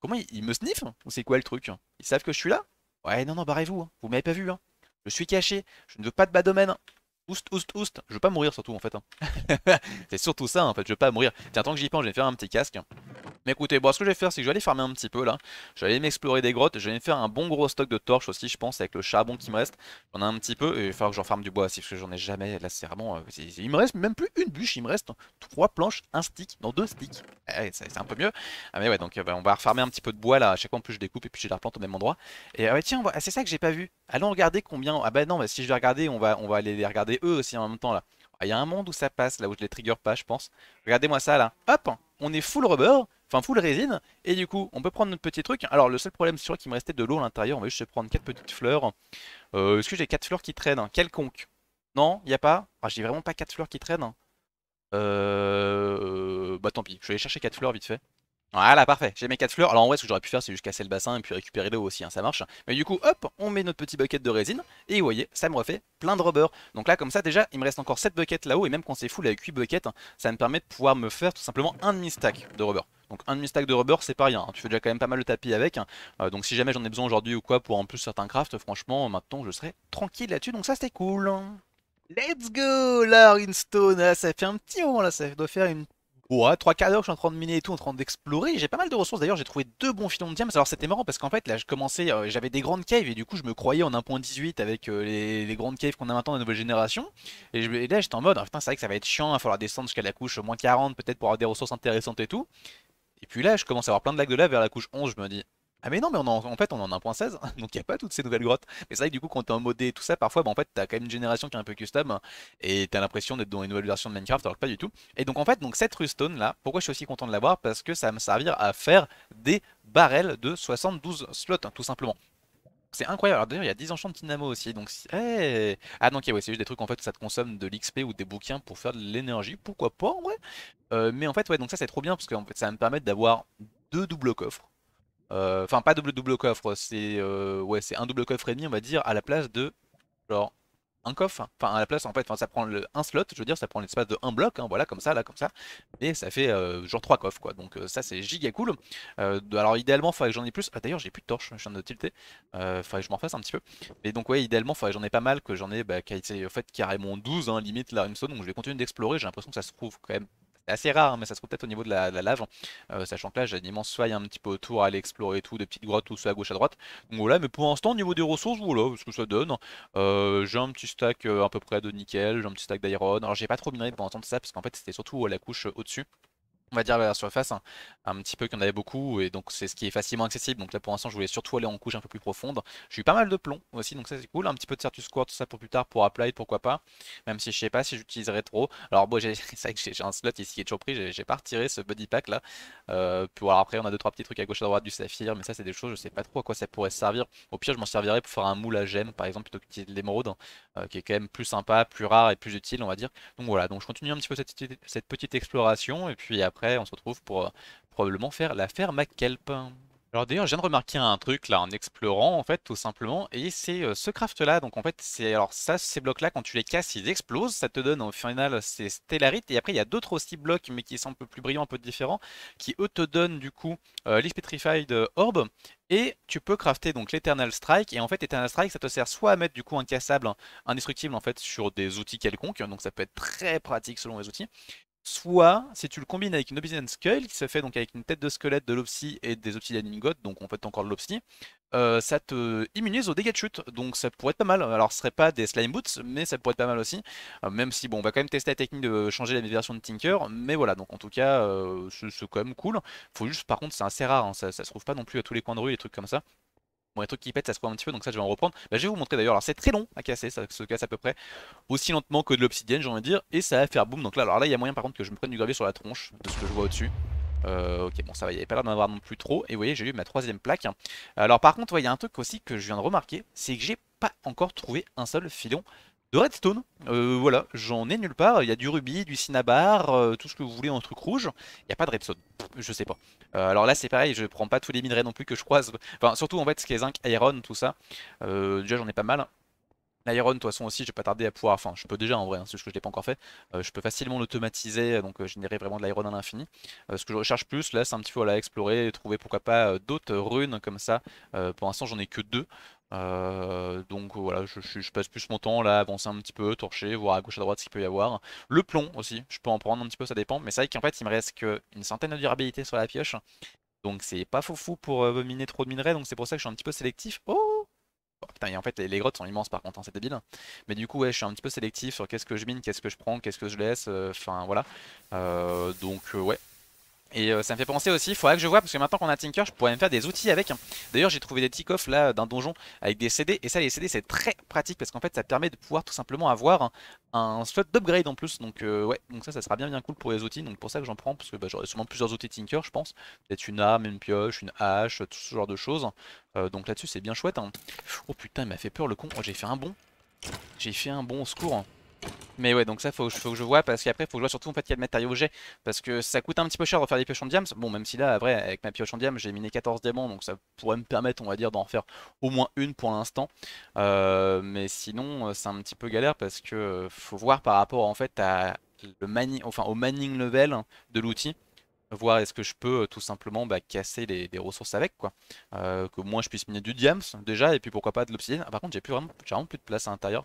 Comment ils, me sniffent Ou c'est quoi le truc Ils savent que je suis là Ouais, non, non, barrez-vous. Hein. Vous m'avez pas vu. Hein. Je suis caché. Je ne veux pas de bas domaine. Oust, oust, oust. Je veux pas mourir surtout en fait. Hein. c'est surtout ça en fait. Je veux pas mourir. Tiens, tant que j'y pense, je vais faire un petit casque. Mais écoutez, bon, ce que je vais faire, c'est que je vais aller farmer un petit peu là. Je vais aller m'explorer des grottes. Je vais me faire un bon gros stock de torches aussi, je pense, avec le charbon qui me reste. J'en ai un petit peu. Et il va falloir que j'en farme du bois aussi, parce que j'en ai jamais. Là, c'est vraiment. Euh, il me reste même plus une bûche. Il me reste trois planches, un stick, dans deux sticks. Eh c'est un peu mieux. Ah, mais ouais, donc euh, bah, on va refarmer un petit peu de bois là. À chaque fois, en plus, je découpe et puis je la replante au même endroit. Et ouais, ah, bah, tiens, ah, c'est ça que j'ai pas vu. Allons regarder combien. Ah bah non, si je vais regarder, on va, on va aller les regarder eux aussi en même temps là. Il y a un monde où ça passe, là où je les trigger pas, je pense. Regardez-moi ça là. Hop on est full rubber, enfin full résine, et du coup on peut prendre notre petit truc. Alors le seul problème c'est qu'il me restait de l'eau à l'intérieur, on va juste prendre 4 petites fleurs. Euh, est-ce que j'ai 4 fleurs qui traînent Quelconque Non, y a pas Ah j'ai vraiment pas 4 fleurs qui traînent euh... Bah tant pis, je vais aller chercher 4 fleurs vite fait. Voilà, parfait. J'ai mes 4 fleurs. Alors en vrai, ce que j'aurais pu faire, c'est juste casser le bassin et puis récupérer l'eau aussi, hein, ça marche. Mais du coup, hop, on met notre petit bucket de résine. Et vous voyez, ça me refait plein de rubber. Donc là, comme ça, déjà, il me reste encore 7 buckets là-haut. Et même quand c'est full avec 8 buckets, hein, ça me permet de pouvoir me faire tout simplement un demi-stack de rubber. Donc un demi-stack de rubber, c'est pas rien. Hein. Tu fais déjà quand même pas mal de tapis avec. Euh, donc si jamais j'en ai besoin aujourd'hui ou quoi pour en plus certains crafts, franchement, maintenant, je serai tranquille là-dessus. Donc ça, c'était cool. Let's go, la in stone, ah, ça fait un petit moment, là, ça doit faire une Ouais, trois quarts je suis en train de miner et tout, en train d'explorer. J'ai pas mal de ressources d'ailleurs, j'ai trouvé deux bons filons de diamants. Alors c'était marrant parce qu'en fait là, je commençais, euh, j'avais des grandes caves et du coup je me croyais en 1.18 avec euh, les, les, grandes caves qu'on a maintenant de la nouvelle génération. Et, je, là j'étais en mode, ah, putain, c'est vrai que ça va être chiant, il hein, va falloir descendre jusqu'à la couche moins 40 peut-être pour avoir des ressources intéressantes et tout. Et puis là, je commence à avoir plein de lacs de lave vers la couche 11, je me dis, ah mais non, mais en, fait on en 1.16, donc il n'y a pas toutes ces nouvelles grottes. Mais ça vrai que du coup quand t'es en modé et tout ça, parfois bah, en fait t'as quand même une génération qui est un peu custom et t'as l'impression d'être dans une nouvelle version de Minecraft alors pas du tout. Et donc en fait donc cette rustone là, pourquoi je suis aussi content de l'avoir Parce que ça va me servir à faire des barrels de 72 slots hein, tout simplement. C'est incroyable. d'ailleurs, il y a 10 enchants de dynamo aussi. Donc, ah donc ok, ouais, c'est juste des trucs en fait où ça te consomme de l'XP ou des bouquins pour faire de l'énergie. Pourquoi pas, ouais. vrai euh, mais en fait, ouais, donc ça c'est trop bien parce que fait, ça va me permettre d'avoir deux doubles coffres euh, enfin, pas double double coffre, c'est euh, ouais, c'est un double coffre et demi, on va dire, à la place de genre un coffre. Enfin, à la place, en fait, ça prend le, un slot, je veux dire, ça prend l'espace de un bloc, hein, voilà, comme ça, là, comme ça. Mais ça fait euh, genre trois coffres, quoi. Donc, ça, c'est giga cool. alors, idéalement, faudrait que j'en ai plus. Ah, d'ailleurs, j'ai plus de torches, je viens de tilter. faudrait que je m'en fasse un petit peu. Mais donc, ouais, idéalement, faudrait que j'en ai pas mal, que j'en ai, bah, en fait, carrément 12, hein, limite, la rimstone. Donc, je vais continuer d'explorer. J'ai l'impression que ça se trouve quand même assez rare, mais ça se trouve peut-être au niveau de la, lave, euh, sachant que là j'ai une immense soie un petit peu autour à aller explorer tout, des petites grottes tout ça à gauche à droite. Donc voilà, mais pour l'instant au niveau des ressources, voilà ce que ça donne. Euh, j'ai un petit stack euh, à peu près de nickel, j'ai un petit stack d'iron. Alors j'ai pas trop miné pour l'instant de ça, parce qu'en fait c'était surtout la couche au-dessus on va dire la surface, un petit peu qu'il y en avait beaucoup, et donc c'est ce qui est facilement accessible. Donc là pour l'instant je voulais surtout aller en couche un peu plus profonde. J'ai eu pas mal de plomb aussi, donc ça c'est cool, un petit peu de Certus Quartz, tout ça pour plus tard, pour Applied, pourquoi pas, même si je sais pas si j'utiliserai trop. Alors bon, j'ai un slot ici qui est toujours pris, j'ai pas retiré ce buddy pack là. Euh, puis alors après on a deux trois petits trucs à gauche à droite du saphir, mais ça c'est des choses, je sais pas trop à quoi ça pourrait servir. Au pire je m'en servirais pour faire un moule à gemme par exemple, plutôt que l'émeraude, euh, qui est quand même plus sympa, plus rare et plus utile on va dire. Donc voilà, donc je continue un petit peu cette petite exploration, et puis après on se retrouve pour euh, probablement faire l'affaire McKelp. Alors d'ailleurs, je viens de remarquer un truc là en explorant en fait tout simplement et c'est euh, ce craft là. Donc en fait, c'est alors ça ces blocs là quand tu les casses, ils explosent, ça te donne au final c'est stellarite et après il y a d'autres aussi blocs mais qui sont un peu plus brillants, un peu différents qui eux te donnent du coup euh, petrified euh, Orb et tu peux crafter donc l'Eternal Strike et en fait Eternal Strike ça te sert soit à mettre du coup un cassable hein, indestructible en fait sur des outils quelconques donc ça peut être très pratique selon les outils soit si tu le combines avec une Obsidian Skull, qui se fait donc avec une tête de squelette de l'Obsi et des Obsidian donc en fait encore de lopsy, euh, ça te immunise aux dégâts de chute, donc ça pourrait être pas mal. Alors ce serait pas des Slime Boots, mais ça pourrait être pas mal aussi, euh, même si bon, on va quand même tester la technique de changer la version de Tinker, mais voilà, donc en tout cas, euh, c'est quand même cool. Faut juste, par contre, c'est assez rare, hein. ça, ça se trouve pas non plus à tous les coins de rue, les trucs comme ça. Bon, les trucs qui pètent, ça se prend un petit peu, donc ça je vais en reprendre. Bah, je vais vous montrer d'ailleurs. Alors c'est très long à casser, ça se casse à peu près aussi lentement que de l'obsidienne, j'ai envie de dire, et ça va faire boum. Donc là, alors là, il y a moyen par contre que je me prenne du gravier sur la tronche de ce que je vois au-dessus. Euh, ok, bon, ça va, il n'y avait pas l'air d'en avoir non plus trop. Et vous voyez, j'ai eu ma troisième plaque. Alors, par contre, il y a un truc aussi que je viens de remarquer c'est que j'ai pas encore trouvé un seul filon de redstone. Euh, voilà, j'en ai nulle part. Il y a du rubis, du cinnabar, euh, tout ce que vous voulez en truc rouge. Il n'y a pas de redstone. Je sais pas. Euh, alors là, c'est pareil, je prends pas tous les minerais non plus que je croise. Enfin, surtout en fait, ce qui est zinc, iron, tout ça. déjà, j'en ai pas mal. L'iron, de toute façon aussi, je vais pas tardé à pouvoir. Enfin, je peux déjà en vrai, hein, c'est ce que je n'ai pas encore fait. je peux facilement l'automatiser, donc générer vraiment de l'iron à l'infini. ce que je recherche plus, là, c'est un petit peu à voilà, explorer, trouver pourquoi pas d'autres runes comme ça. pour l'instant, j'en ai que deux. Euh, donc euh, voilà, je, passe plus mon temps là à avancer un petit peu, torcher, voir à gauche à droite ce qu'il peut y avoir. Le plomb aussi, je peux en prendre un petit peu, ça dépend. Mais c'est vrai qu'en fait, il me reste qu'une centaine de durabilité sur la pioche. Donc c'est pas fou fou pour euh, miner trop de minerais, donc c'est pour ça que je suis un petit peu sélectif. Oh, oh, oh. oh putain, et en fait, les, grottes sont immenses par contre, hein, c'est débile. Mais du coup, ouais, je suis un petit peu sélectif sur qu'est-ce que je mine, qu'est-ce que je prends, qu'est-ce que je laisse, enfin voilà. donc, ouais, et euh, ça me fait penser aussi, il faudra que je vois, parce que maintenant qu'on a Tinker, je pourrais me faire des outils avec. Hein. D'ailleurs, j'ai trouvé des tick coffres là d'un donjon avec des CD. Et ça, les CD, c'est très pratique parce qu'en fait, ça permet de pouvoir tout simplement avoir un, slot d'upgrade en plus. Donc, euh, ouais, donc ça, ça sera bien bien cool pour les outils. Donc, pour ça que j'en prends, parce que bah, j'aurai sûrement plusieurs outils Tinker, je pense. Peut-être une arme, une pioche, une hache, tout ce genre de choses. Euh, donc là-dessus, c'est bien chouette. Hein. Oh putain, il m'a fait peur le con. Oh, j'ai fait un bon. J'ai fait un bon secours. Mais ouais, donc ça, faut, faut que je vois, parce qu'après, faut que je vois surtout en fait, quel matériau j'ai. Parce que ça coûte un petit peu cher de faire des pioches en diams Bon, même si là, après, avec ma pioche en diams j'ai miné 14 diamants, donc ça pourrait me permettre, on va dire, d'en faire au moins une pour l'instant. Euh, mais sinon, euh, c'est un petit peu galère, parce que euh, faut voir par rapport, en fait, à le enfin, au manning level de l'outil voir est-ce que je peux tout simplement bah, casser des ressources avec quoi. que moi je puisse miner du diams déjà et puis pourquoi pas de l'obsidienne. Ah, par contre j'ai plus vraiment, vraiment plus de place à l'intérieur.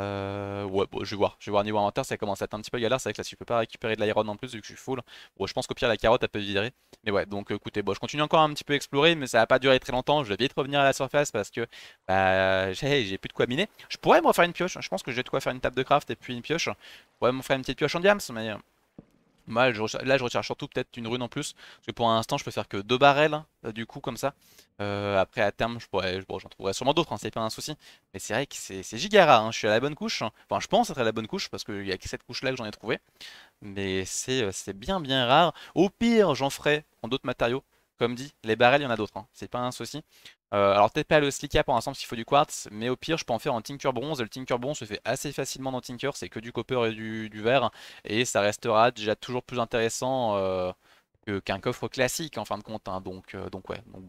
Euh, ouais, bon, je vais voir. Je vais voir niveau inventaire, ça commence à être un petit peu galère. C'est vrai que là, si je peux pas récupérer de l'iron en plus, vu que je suis full. Bon, je pense qu'au pire, la carotte, elle peut virer. Mais ouais, donc écoutez, bon, je continue encore un petit peu à explorer, mais ça va pas duré très longtemps. Je vais vite revenir à la surface parce que bah, j'ai plus de quoi miner. Je pourrais me refaire une pioche. Je pense que j'ai de quoi faire une table de craft et puis une pioche. Je pourrais me faire une petite pioche en diams, mais Mal, je là, je recherche surtout peut-être une rune en plus. Parce que pour l'instant, je peux faire que deux barrels, hein, euh, du coup, comme ça. Euh, après, à terme, je pourrais, j'en trouverai sûrement d'autres, c'est hein, pas un souci. Mais c'est vrai que c'est giga rare. Hein, je suis à la bonne couche. Enfin, je pense être à la bonne couche parce qu'il y a que cette couche-là que j'en ai trouvé. Mais c'est euh, bien, bien rare. Au pire, j'en ferai en d'autres matériaux. Comme dit, les barrels, il y en a d'autres. C'est pas un souci. Euh, alors peut-être pas le Slicka pour l'instant parce qu'il faut du quartz, mais au pire je peux en faire un Tinker Bronze. Le Tinker Bronze se fait assez facilement dans Tinker, c'est que du copper et du, verre, et ça restera déjà toujours plus intéressant euh, qu'un coffre classique en fin de compte. Hein. donc, euh, donc ouais, donc,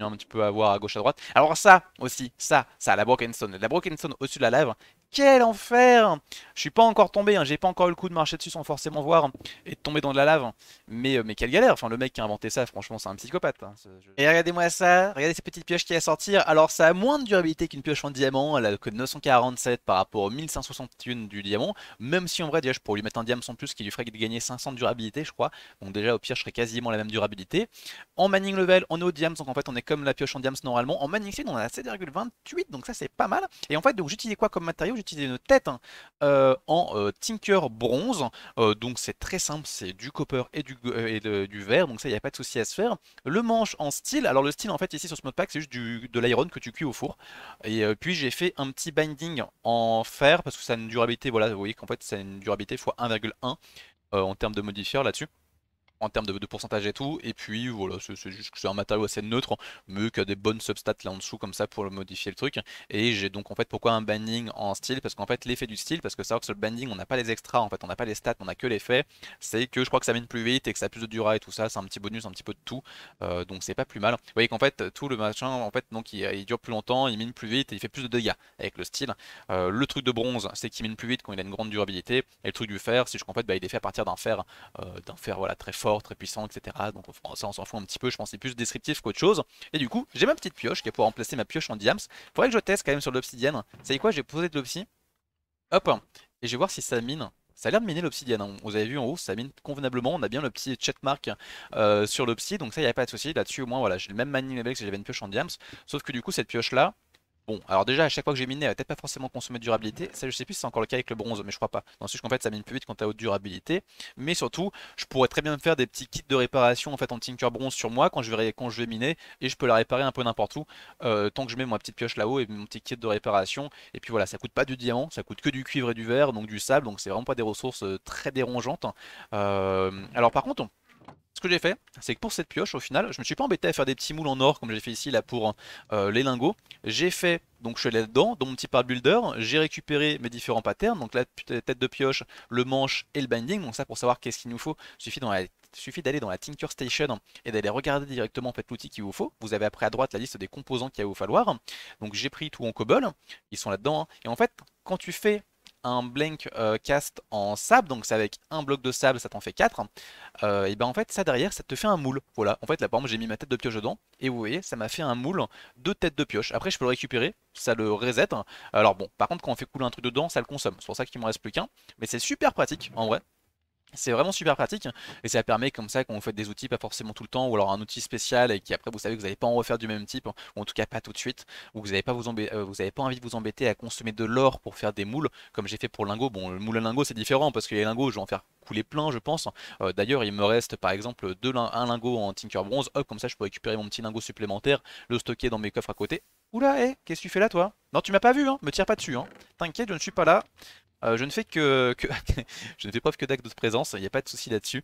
un petit peu à voir à gauche à droite. Alors ça aussi, ça, ça, la Broken Stone. La Broken Stone au-dessus de la lèvre quel enfer Je suis pas encore tombé, hein. j'ai pas encore eu le coup de marcher dessus sans forcément voir et de tomber dans de la lave. Mais, euh, mais quelle galère Enfin, le mec qui a inventé ça, franchement, c'est un psychopathe. Hein, et regardez-moi ça, regardez ces petites pioches qui à sortir. Alors, ça a moins de durabilité qu'une pioche en diamant, elle a que 947 par rapport aux 1561 du diamant. Même si en vrai, déjà, je pourrais lui mettre un diamant sans plus qui lui ferait gagner 500 de durabilité, je crois. Donc, déjà, au pire, je serais quasiment la même durabilité. En manning level, on est au diamant donc en fait, on est comme la pioche en diamant normalement. En manning speed, on a 7,28, donc ça, c'est pas mal. Et en fait, donc quoi comme matériau utiliser une tête hein, euh, en euh, Tinker bronze. Euh, donc c'est très simple, c'est du copper et du, et du verre, donc ça il n'y a pas de souci à se faire. Le manche en style, alors le style en fait ici sur ce modpack c'est juste de l'iron que tu cuis au four. Et puis j'ai fait un petit binding en fer parce que ça a une durabilité, voilà vous voyez qu'en fait ça a une durabilité x 1,1 en termes de modifier là-dessus en termes de, pourcentage et tout. Et puis voilà, c'est juste que c'est un matériau assez neutre, mais qui a des bonnes substats là en dessous comme ça pour modifier le truc. Et j'ai donc en fait pourquoi un banding en style Parce qu'en fait l'effet du style, parce que ça que sur le banding on n'a pas les extras, en fait on n'a pas les stats, on a que l'effet, c'est que je crois que ça mine plus vite et que ça a plus de dura et tout ça, c'est un petit bonus, un petit peu de tout. Euh, donc c'est pas plus mal. Vous voyez qu'en fait tout le machin, en fait donc il, dure plus longtemps, il mine plus vite et il fait plus de dégâts avec le style. Euh, le truc de bronze, c'est qu'il mine plus vite quand il a une grande durabilité. Et le truc du fer, c'est qu'en fait bah, il est fait à partir d'un fer, euh, d'un fer voilà très fort très puissant, etc. Donc ça, on s'en fout un petit peu. Je pense c'est plus descriptif qu'autre chose. Et du coup, j'ai ma petite pioche qui va pouvoir remplacer ma pioche en diams. Faudrait que je teste quand même sur l'obsidienne. Vous savez quoi J'ai posé de l'obsi. Hop. Et je vais voir si ça mine. Ça a l'air de miner l'obsidienne. Hein. Vous avez vu en haut, ça mine convenablement. On a bien le petit checkmark euh, sur l'obsidienne. Donc ça, il n'y a pas de souci. Là-dessus, au moins, voilà, j'ai le même mining level que si j'avais une pioche en diams. Sauf que du coup, cette pioche-là, Bon, alors déjà, à chaque fois que j'ai miné, elle va peut-être pas forcément consommer de durabilité. Ça, je sais plus si c'est encore le cas avec le bronze, mais je crois pas. Dans le qu'en fait, ça mine plus vite quand t'as haute durabilité. Mais surtout, je pourrais très bien me faire des petits kits de réparation en fait en Tinker Bronze sur moi quand je vais, miner et je peux la réparer un peu n'importe où euh, tant que je mets ma petite pioche là-haut et mon petit kit de réparation. Et puis voilà, ça coûte pas du diamant, ça coûte que du cuivre et du verre, donc du sable, donc c'est vraiment pas des ressources euh, très dérangeantes. Hein. Euh, alors par contre, on ce que j'ai fait, c'est que pour cette pioche, au final, je me suis pas embêté à faire des petits moules en or comme j'ai fait ici là pour euh, les lingots. J'ai fait, donc je suis là dedans, dans mon petit part builder, j'ai récupéré mes différents patterns, donc la tête de pioche, le manche et le binding. Donc ça pour savoir qu'est-ce qu'il nous faut, suffit dans suffit d'aller dans la Tinker Station et d'aller regarder directement en fait, l'outil qu'il vous faut. Vous avez après à droite la liste des composants qu'il va vous falloir. Donc j'ai pris tout en cobble, ils sont là-dedans. Hein. Et en fait, quand tu fais un blank euh, cast en sable, donc c'est avec un bloc de sable, ça t'en fait 4, euh, et ben en fait ça derrière ça te fait un moule. Voilà, en fait là par exemple j'ai mis ma tête de pioche dedans, et vous voyez ça m'a fait un moule de tête de pioche. Après je peux le récupérer, ça le reset. Alors bon, par contre quand on fait couler un truc dedans, ça le consomme, c'est pour ça qu'il m'en reste plus qu'un, mais c'est super pratique en vrai. C'est vraiment super pratique et ça permet comme ça quand vous faites des outils pas forcément tout le temps ou alors un outil spécial et qui après vous savez que vous n'allez pas en refaire du même type ou en tout cas pas tout de suite ou vous n'avez euh, pas, envie de vous embêter à consommer de l'or pour faire des moules comme j'ai fait pour lingot. Bon le moule à lingot c'est différent parce que les lingots je vais en faire couler plein je pense. Euh, d'ailleurs il me reste par exemple un lingot en Tinker Bronze, hop comme ça je peux récupérer mon petit lingot supplémentaire, le stocker dans mes coffres à côté Oula, hé, eh, qu'est-ce que tu fais là, toi Non, tu m'as pas vu, hein Me tire pas dessus, hein T'inquiète, je ne suis pas là. Euh, je ne fais que... que... je ne fais preuve que d'acte de présence, il n'y a pas de souci là-dessus.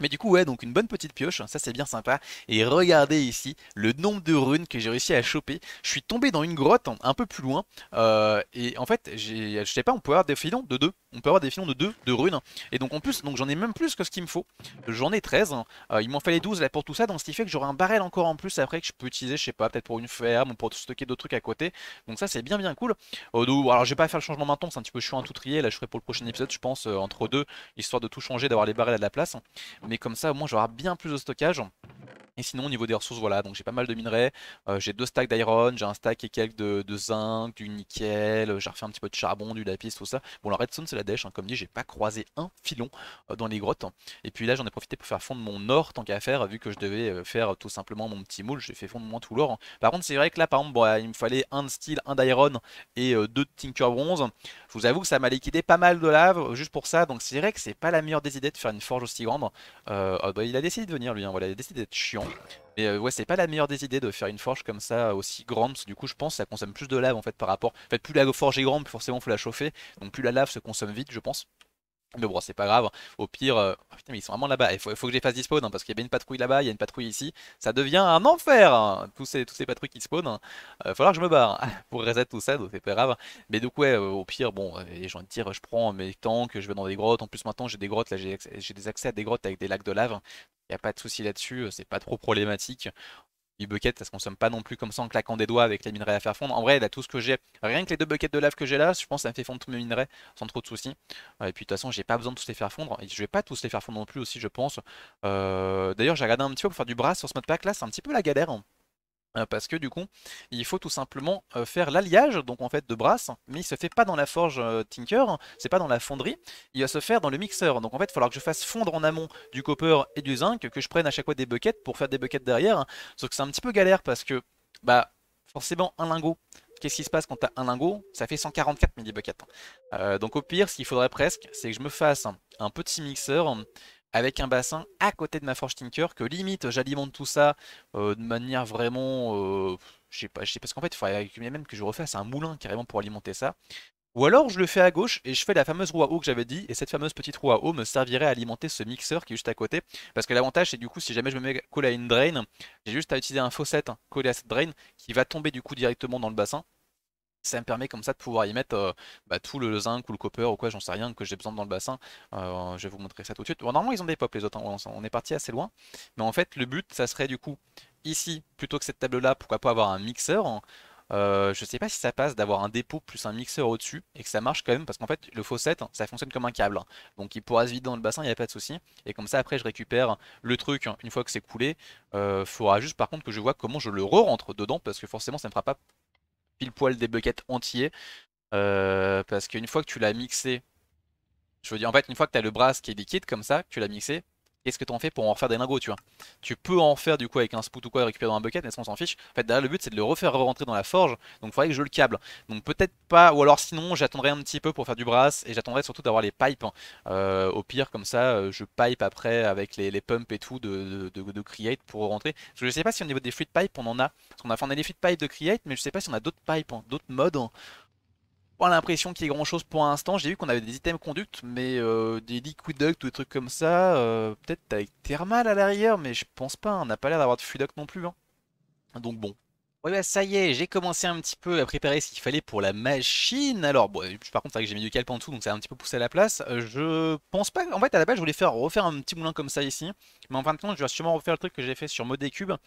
Mais du coup, ouais, donc une bonne petite pioche, ça c'est bien sympa. Et regardez ici le nombre de runes que j'ai réussi à choper. Je suis tombé dans une grotte un peu plus loin. Euh, et en fait, je sais pas, on peut avoir des filons de deux On peut avoir des filons de deux de runes. Et donc en plus, donc j'en ai même plus que ce qu'il me faut. J'en ai 13. Hein. Euh, il m'en fallait 12 là pour tout ça. Donc ce qui fait que j'aurai un barrel encore en plus après que je peux utiliser, je sais pas, peut-être pour une ferme ou pour stocker d'autres trucs à côté. Donc ça c'est bien bien cool. Euh, alors je vais pas faire le changement maintenant, c'est un petit peu chiant à tout trier. Là je ferai pour le prochain épisode, je pense, entre deux, histoire de tout changer, d'avoir les barrels à la place mais comme ça au moins j'aurai bien plus de stockage. Et sinon au niveau des ressources voilà donc j'ai pas mal de minerais, euh, j'ai deux stacks d'iron, j'ai un stack et quelques de, zinc, du nickel, euh, j'ai refait un petit peu de charbon, du lapis, tout ça. Bon la redstone c'est la dèche, hein. comme dit j'ai pas croisé un filon euh, dans les grottes. Hein. Et puis là j'en ai profité pour faire fondre mon or tant qu'à faire, vu que je devais faire tout simplement mon petit moule, j'ai fait fondre moins tout l'or. Hein. Par contre c'est vrai que là par exemple il me fallait un de steel, un d'iron et deux de tinker bronze. Je vous avoue que ça m'a liquidé pas mal de lave juste pour ça. Donc c'est vrai que c'est pas la meilleure des idées de faire une forge aussi grande. Euh, oh, bah, il a décidé de venir lui, hein. voilà, il a décidé d'être chiant. Mais euh, ouais, c'est pas la meilleure des idées de faire une forge comme ça aussi grande. du coup, je pense que ça consomme plus de lave en fait par rapport. En fait, plus la forge est grande, plus forcément faut la chauffer. Donc plus la lave se consomme vite, je pense. Mais bon, c'est pas grave. Au pire, euh, oh, putain, mais ils sont vraiment là-bas. Il faut, que j'ai fasse des spawns hein, parce qu'il y a une patrouille là-bas, il y a une patrouille ici. Ça devient un enfer. Hein, tous, ces, tous ces patrouilles qui spawnent. il hein. euh, va falloir que je me barre pour reset tout ça, donc c'est pas grave. Mais du ouais, euh, au pire, bon, les gens tirent, je prends mes tanks, je vais dans des grottes. En plus, maintenant, j'ai des grottes. Là, j'ai des accès à des grottes avec des lacs de lave. Il y a pas de souci là-dessus. C'est pas trop problématique du bucket ça se consomme pas non plus comme ça en claquant des doigts avec les minerais à faire fondre. En vrai, a tout ce que j'ai, rien que les deux buckets de lave que j'ai là, je pense que ça me fait fondre tous mes minerais sans trop de soucis. Euh, et puis de toute façon, j'ai pas besoin de tous les faire fondre. Et je vais pas tous les faire fondre non plus aussi, je pense. Euh, d'ailleurs, j'ai regardé un petit peu pour faire du bras sur ce modpack là, c'est un petit peu la galère. Hein. Euh, parce que du coup, il faut tout simplement euh, faire l'alliage, donc en fait de brasse, mais il se fait pas dans la forge euh, Tinker, c'est pas dans la fonderie, il va se faire dans le mixeur. Donc en fait, il va falloir que je fasse fondre en amont du copper et du zinc, que je prenne à chaque fois des buckets pour faire des buckets derrière. Sauf que c'est un petit peu galère parce que, bah, forcément, un lingot. Qu'est-ce qui se passe quand t'as un lingot Ça fait 144 millibuckets. donc au pire, ce qu'il faudrait presque, c'est que je me fasse un petit mixeur avec un bassin à côté de ma Forge Tinker, que limite j'alimente tout ça euh, de manière vraiment... Euh, je sais pas, je sais pas, parce qu'en fait il faudrait même que je refasse un moulin carrément pour alimenter ça. Ou alors je le fais à gauche et je fais la fameuse roue à eau que j'avais dit, et cette fameuse petite roue à eau me servirait à alimenter ce mixeur qui est juste à côté. Parce que l'avantage c'est du coup si jamais je me mets collé à une drain, j'ai juste à utiliser un faucet collé à cette drain qui va tomber du coup directement dans le bassin ça me permet comme ça de pouvoir y mettre euh, bah, tout le zinc ou le copper ou quoi, j'en sais rien, que j'ai besoin dans le bassin. Euh, je vais vous montrer ça tout de suite. normalement, ils ont des pop les autres, hein. on, est parti assez loin. Mais en fait, le but, ça serait du coup, ici, plutôt que cette table-là, pourquoi pas avoir un mixeur hein. euh, je sais pas si ça passe d'avoir un dépôt plus un mixeur au-dessus et que ça marche quand même parce qu'en fait le faucet, ça fonctionne comme un câble hein. donc il pourra se vider dans le bassin, il n'y a pas de souci et comme ça après je récupère le truc une fois que c'est coulé. Euh, faudra juste par contre que je vois comment je le re-rentre dedans parce que forcément ça ne me fera pas pile poil des buckets entiers. Euh, parce qu'une fois que tu l'as mixé, je veux dire, en fait, une fois que tu as le brass qui est liquide comme ça, tu l'as mixé, quest ce que t'en fais pour en refaire des lingots, tu vois. Tu peux en faire du coup avec un spout ou quoi récupérer dans un bucket, mais ça on s'en fiche. En fait, derrière le but c'est de le refaire rentrer dans la forge, donc il faudrait que je le câble. Donc peut-être pas, ou alors sinon j'attendrai un petit peu pour faire du brass et j'attendrai surtout d'avoir les pipes. Hein. Euh, au pire, comme ça euh, je pipe après avec les, les pumps et tout de, de, de, create pour rentrer. Parce que je sais pas si au niveau des fluid pipes on en a, parce qu'on a, fait a des fluid pipes de create, mais je sais pas si on a d'autres pipes, hein, d'autres modes. Hein pas l'impression qu'il y ait grand chose pour l'instant. J'ai vu qu'on avait des items conduct, mais euh, des liquid ducts ou des trucs comme ça. Euh, peut-être avec thermal à l'arrière, mais je pense pas. Hein. On n'a pas l'air d'avoir de ducts non plus. Hein. Donc bon. Ouais, bah, ça y est, j'ai commencé un petit peu à préparer ce qu'il fallait pour la machine. Alors, bon, par contre, c'est que j'ai mis du calpe en dessous, donc ça a un petit peu poussé à la place. Euh, je pense pas. En fait, à la base, je voulais faire refaire un petit moulin comme ça ici. Mais en fin de compte, je vais sûrement refaire le truc que j'ai fait sur Modécube. Cube.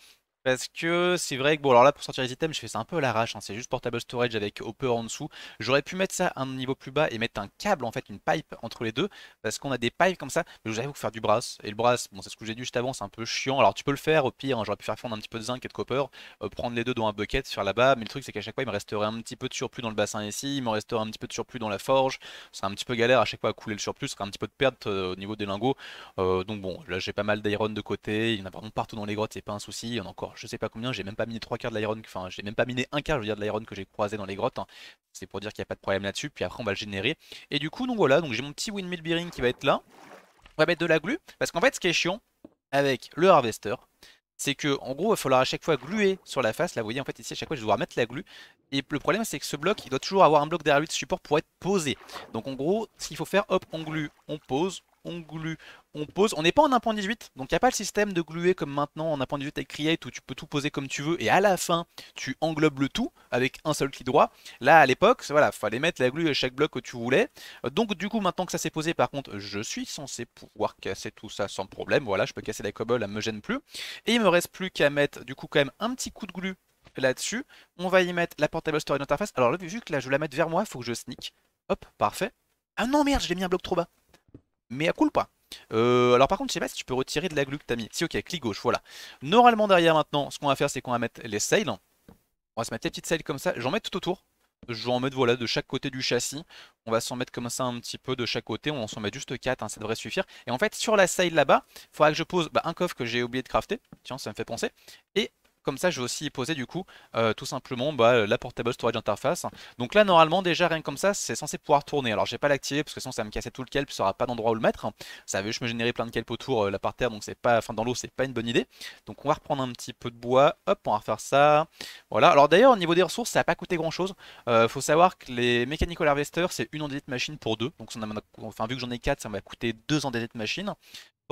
Parce que c'est vrai que, bon, alors là, pour sortir les items, je fais ça un peu à l'arrache. Hein. C'est juste portable storage avec Hopper en dessous. J'aurais pu mettre ça à un niveau plus bas et mettre un câble, en fait, une pipe entre les deux. Parce qu'on a des pipes comme ça. Mais vous que faire du brass. Et le brass, bon, c'est ce que j'ai dit juste avant, c'est un peu chiant. Alors tu peux le faire, au pire, hein, j'aurais pu faire fondre un petit peu de zinc et de copper, euh, prendre les deux dans un bucket, faire là-bas. Mais le truc, c'est qu'à chaque fois, il me resterait un petit peu de surplus dans le bassin ici. Il me resterait un petit peu de surplus dans la forge. c'est un petit peu galère à chaque fois à couler le surplus. C'est un petit peu de perte euh, au niveau des lingots. Euh, donc bon, là, j'ai pas mal d'iron de côté. Il y en a partout dans les grottes, c'est pas un souci. Il y en a encore je sais pas combien, j'ai même pas miné trois quarts de l'iron, enfin j'ai même pas miné un quart je veux dire de l'iron que j'ai croisé dans les grottes, hein. c'est pour dire qu'il n'y a pas de problème là-dessus, puis après on va le générer. Et du coup donc voilà, donc j'ai mon petit windmill bearing qui va être là, on va mettre de la glu, parce qu'en fait ce qui est chiant avec le harvester, c'est que en gros il va falloir à chaque fois gluer sur la face, là vous voyez en fait ici à chaque fois je vais devoir mettre la glu, et le problème c'est que ce bloc il doit toujours avoir un bloc derrière lui de support pour être posé. Donc en gros ce qu'il faut faire, hop on glue, on pose, on glue, on pose. On n'est pas en 1.18, donc il n'y a pas le système de gluer comme maintenant en 1.18 avec Create où tu peux tout poser comme tu veux et à la fin tu englobes le tout avec un seul clic droit. Là à l'époque, voilà, fallait mettre la glue à chaque bloc que tu voulais. Donc du coup maintenant que ça s'est posé, par contre, je suis censé pouvoir casser tout ça sans problème. Voilà, je peux casser la cobble, elle me gêne plus. Et il me reste plus qu'à mettre du coup quand même un petit coup de glue là-dessus. On va y mettre la portable story interface. Alors là, vu que là je vais la mettre vers moi, il faut que je sneak. Hop, parfait. Ah non merde, je l'ai mis un bloc trop bas mais à coule pas, euh, alors par contre, je sais pas si tu peux retirer de la glu que t'as mis. Si, ok, clic gauche, voilà. Normalement, derrière maintenant, ce qu'on va faire, c'est qu'on va mettre les sails. On va se mettre les petites sails comme ça. J'en mets tout autour. Je vais en mettre voilà, de chaque côté du châssis. On va s'en mettre comme ça un petit peu de chaque côté. On s'en met juste 4, hein, ça devrait suffire. Et en fait, sur la sail là-bas, il faudra que je pose bah, un coffre que j'ai oublié de crafter. Tiens, ça me fait penser. Et comme ça, je vais aussi poser du coup euh, tout simplement bah, euh, la Portable Storage Interface. Donc là, normalement, déjà rien comme ça, c'est censé pouvoir tourner. Alors, j'ai pas l'activer parce que sinon, ça va me casser tout le kelp, Ça aura pas d'endroit où le mettre. Ça veut je me générer plein de kelp autour euh, là par terre, donc c'est pas, enfin dans l'eau, c'est pas une bonne idée. Donc on va reprendre un petit peu de bois, hop, on va refaire ça. Voilà. Alors d'ailleurs, au niveau des ressources, ça a pas coûté grand chose. Il faut savoir que les Mechanical Harvester, c'est une de machine pour deux. Donc enfin, vu que j'en ai quatre, ça m'a coûté deux de machines.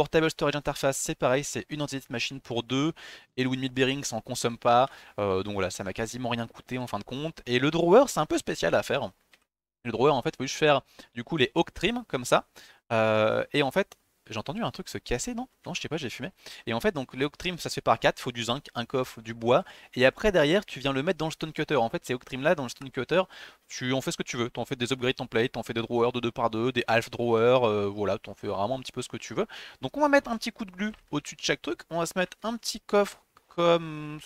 Portable Storage Interface, c'est pareil, c'est une entité machine pour deux. Et le windmill bearing, ça consomme pas. Euh, donc voilà, ça m'a quasiment rien coûté en fin de compte. Et le drawer, c'est un peu spécial à faire. Le drawer, en fait, il faut juste faire du coup les hawk trim comme ça. Euh, et en fait, j'ai entendu un truc se casser, non Non, je sais pas, j'ai fumé. Et en fait, donc l'octrim, ça se fait par 4, faut du zinc, un coffre, du bois. Et après, derrière, tu viens le mettre dans le stone cutter. En fait, ces octrim là, dans le stone cutter, tu en fais ce que tu veux. en fais des upgrades tu en fais des drawers de 2 par 2 des half drawers, euh, Voilà, voilà, en fais vraiment un petit peu ce que tu veux. Donc on va mettre un petit coup de glu au-dessus de chaque truc. On va se mettre un petit coffre comme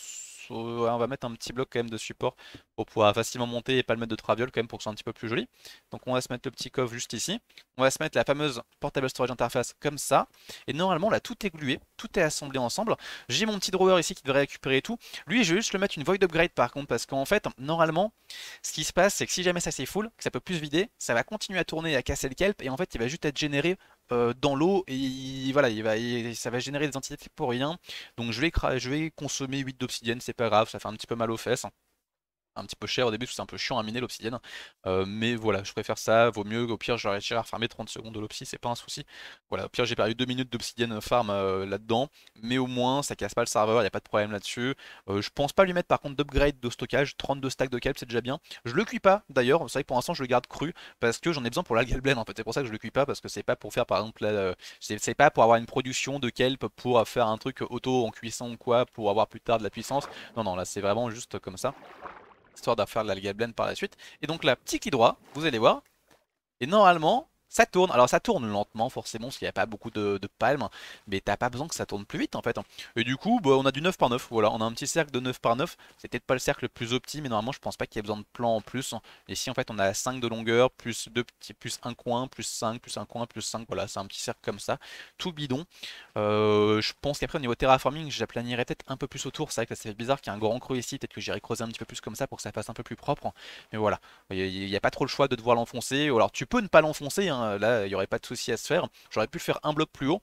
on va mettre un petit bloc quand même de support pour pouvoir facilement monter et pas le mettre de traviole quand même pour que ce soit un petit peu plus joli. Donc on va se mettre le petit coffre juste ici. On va se mettre la fameuse portable storage interface comme ça. Et normalement là tout est glué, tout est assemblé ensemble. J'ai mon petit drawer ici qui devrait récupérer tout. Lui je vais juste le mettre une void upgrade par contre parce qu'en fait normalement ce qui se passe c'est que si jamais ça c'est full, que ça peut plus vider, ça va continuer à tourner et à casser le kelp et en fait il va juste être généré euh, dans l'eau et voilà, il va, ça va générer des entités pour rien. Donc je vais, je vais consommer 8 d'obsidienne, c'est pas grave, ça fait un petit peu mal aux fesses un petit peu cher au début, c'est un peu chiant à miner l'obsidienne. Euh, mais voilà, je préfère ça, vaut mieux, au pire, je tiré à farmer 30 secondes de l'obsi c'est pas un souci. Voilà, au pire, j'ai perdu 2 minutes d'obsidienne farm euh, là-dedans, mais au moins, ça casse pas le serveur, il a pas de problème là-dessus. Euh, je pense pas lui mettre par contre d'upgrade de stockage, 32 stacks de kelp, c'est déjà bien. Je le cuis pas d'ailleurs, vous savez que pour l'instant, je le garde cru, parce que j'en ai besoin pour l'algal blend en fait, c'est pour ça que je le cuis pas, parce que c'est pas pour faire par exemple, c'est pas pour avoir une production de kelp pour faire un truc auto en cuisson ou quoi, pour avoir plus tard de la puissance. Non, non, là, c'est vraiment juste comme ça histoire de faire de l'alga blend par la suite. Et donc la petite droit, vous allez voir, et normalement, ça tourne. Alors ça tourne lentement forcément parce qu'il n'y a pas beaucoup de, de palmes, mais t'as pas besoin que ça tourne plus vite en fait. Hein. Et du coup, bah, on a du 9 par 9. Voilà, on a un petit cercle de 9 par 9. C'est peut-être pas le cercle le plus opti, mais normalement je pense pas qu'il y ait besoin de plan en plus. Hein. Et si en fait on a 5 de longueur, plus 2 petits, plus un coin, plus 5, plus un coin, plus 5, voilà, c'est un petit cercle comme ça, tout bidon. Euh, je pense qu'après au niveau terraforming, j'aplanirais peut-être un peu plus autour. C'est vrai que ça fait bizarre qu'il y ait un grand creux ici, peut-être que j'irai creuser un petit peu plus comme ça pour que ça fasse un peu plus propre. Hein. Mais voilà, il n'y a pas trop le choix de devoir l'enfoncer. Alors tu peux ne pas l'enfoncer. Hein, là il n'y aurait pas de souci à se faire. J'aurais pu faire un bloc plus haut,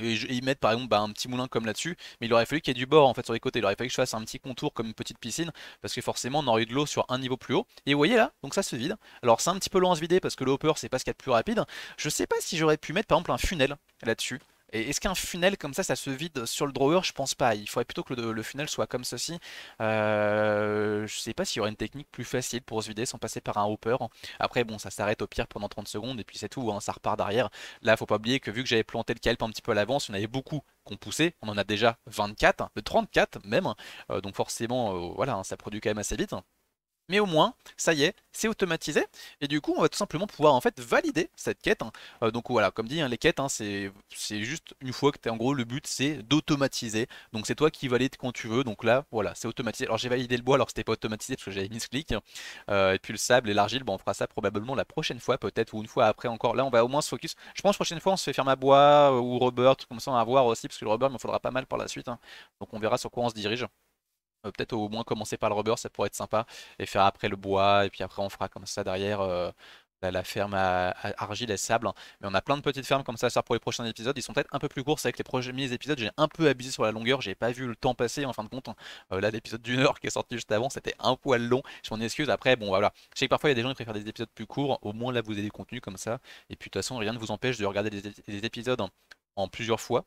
et y mettre par exemple bah, un petit moulin comme là-dessus, mais il aurait fallu qu'il y ait du bord en fait sur les côtés. Il aurait fallu que je fasse un petit contour comme une petite piscine, parce que forcément on aurait eu de l'eau sur un niveau plus haut. Et vous voyez là, donc ça se vide. Alors c'est un petit peu long à se vider parce que le hopper c'est pas ce qu'il y a de plus rapide. Je sais pas si j'aurais pu mettre par exemple un funnel là-dessus. Et est-ce qu'un funnel comme ça, ça se vide sur le drawer Je pense pas. Il faudrait plutôt que le, funnel soit comme ceci. Euh, je sais pas s'il y aurait une technique plus facile pour se vider sans passer par un hopper. Après, bon, ça s'arrête au pire pendant 30 secondes et puis c'est tout. Hein, ça repart derrière. Là, faut pas oublier que vu que j'avais planté le kelp un petit peu à l'avance, on avait beaucoup qu'on poussait. On en a déjà 24, 34 euh, même. Hein. Euh, donc forcément, voilà, hein, ça produit quand même assez vite. Mais au moins, ça y est, c'est automatisé. Et du coup, on va tout simplement pouvoir en fait valider cette quête. Hein. Euh, donc voilà, comme dit, hein, les quêtes, hein, c'est juste une fois que tu es en gros, le but c'est d'automatiser. Donc c'est toi qui valides quand tu veux. Donc là, voilà, c'est automatisé. Alors j'ai validé le bois alors que c'était pas automatisé parce que j'avais mis ce clic. Euh, et puis le sable et l'argile, bon, on fera ça probablement la prochaine fois peut-être ou une fois après encore. Là, on va au moins se focus. Je pense que la prochaine fois, on se fait faire à bois euh, ou Robert tout comme ça, à voir aussi parce que le rubber, il me faudra pas mal par la suite. Donc on verra sur quoi on se dirige. Euh, peut-être au moins commencer par le rubber, ça pourrait être sympa, et faire après le bois, et puis après on fera comme ça derrière euh, la, ferme à, argile et sable. Mais on a plein de petites fermes comme ça ça pour les prochains épisodes, ils sont peut-être un peu plus courts, c'est vrai que les premiers épisodes j'ai un peu abusé sur la longueur, j'ai pas vu le temps passer en fin de compte. Euh, là l'épisode d'une heure qui est sorti juste avant, c'était un poil long, je m'en excuse, après bon voilà. Je sais que parfois il y a des gens qui préfèrent des épisodes plus courts, au moins là vous avez du contenu comme ça, et puis de toute façon rien ne vous empêche de regarder des, épisodes en plusieurs fois.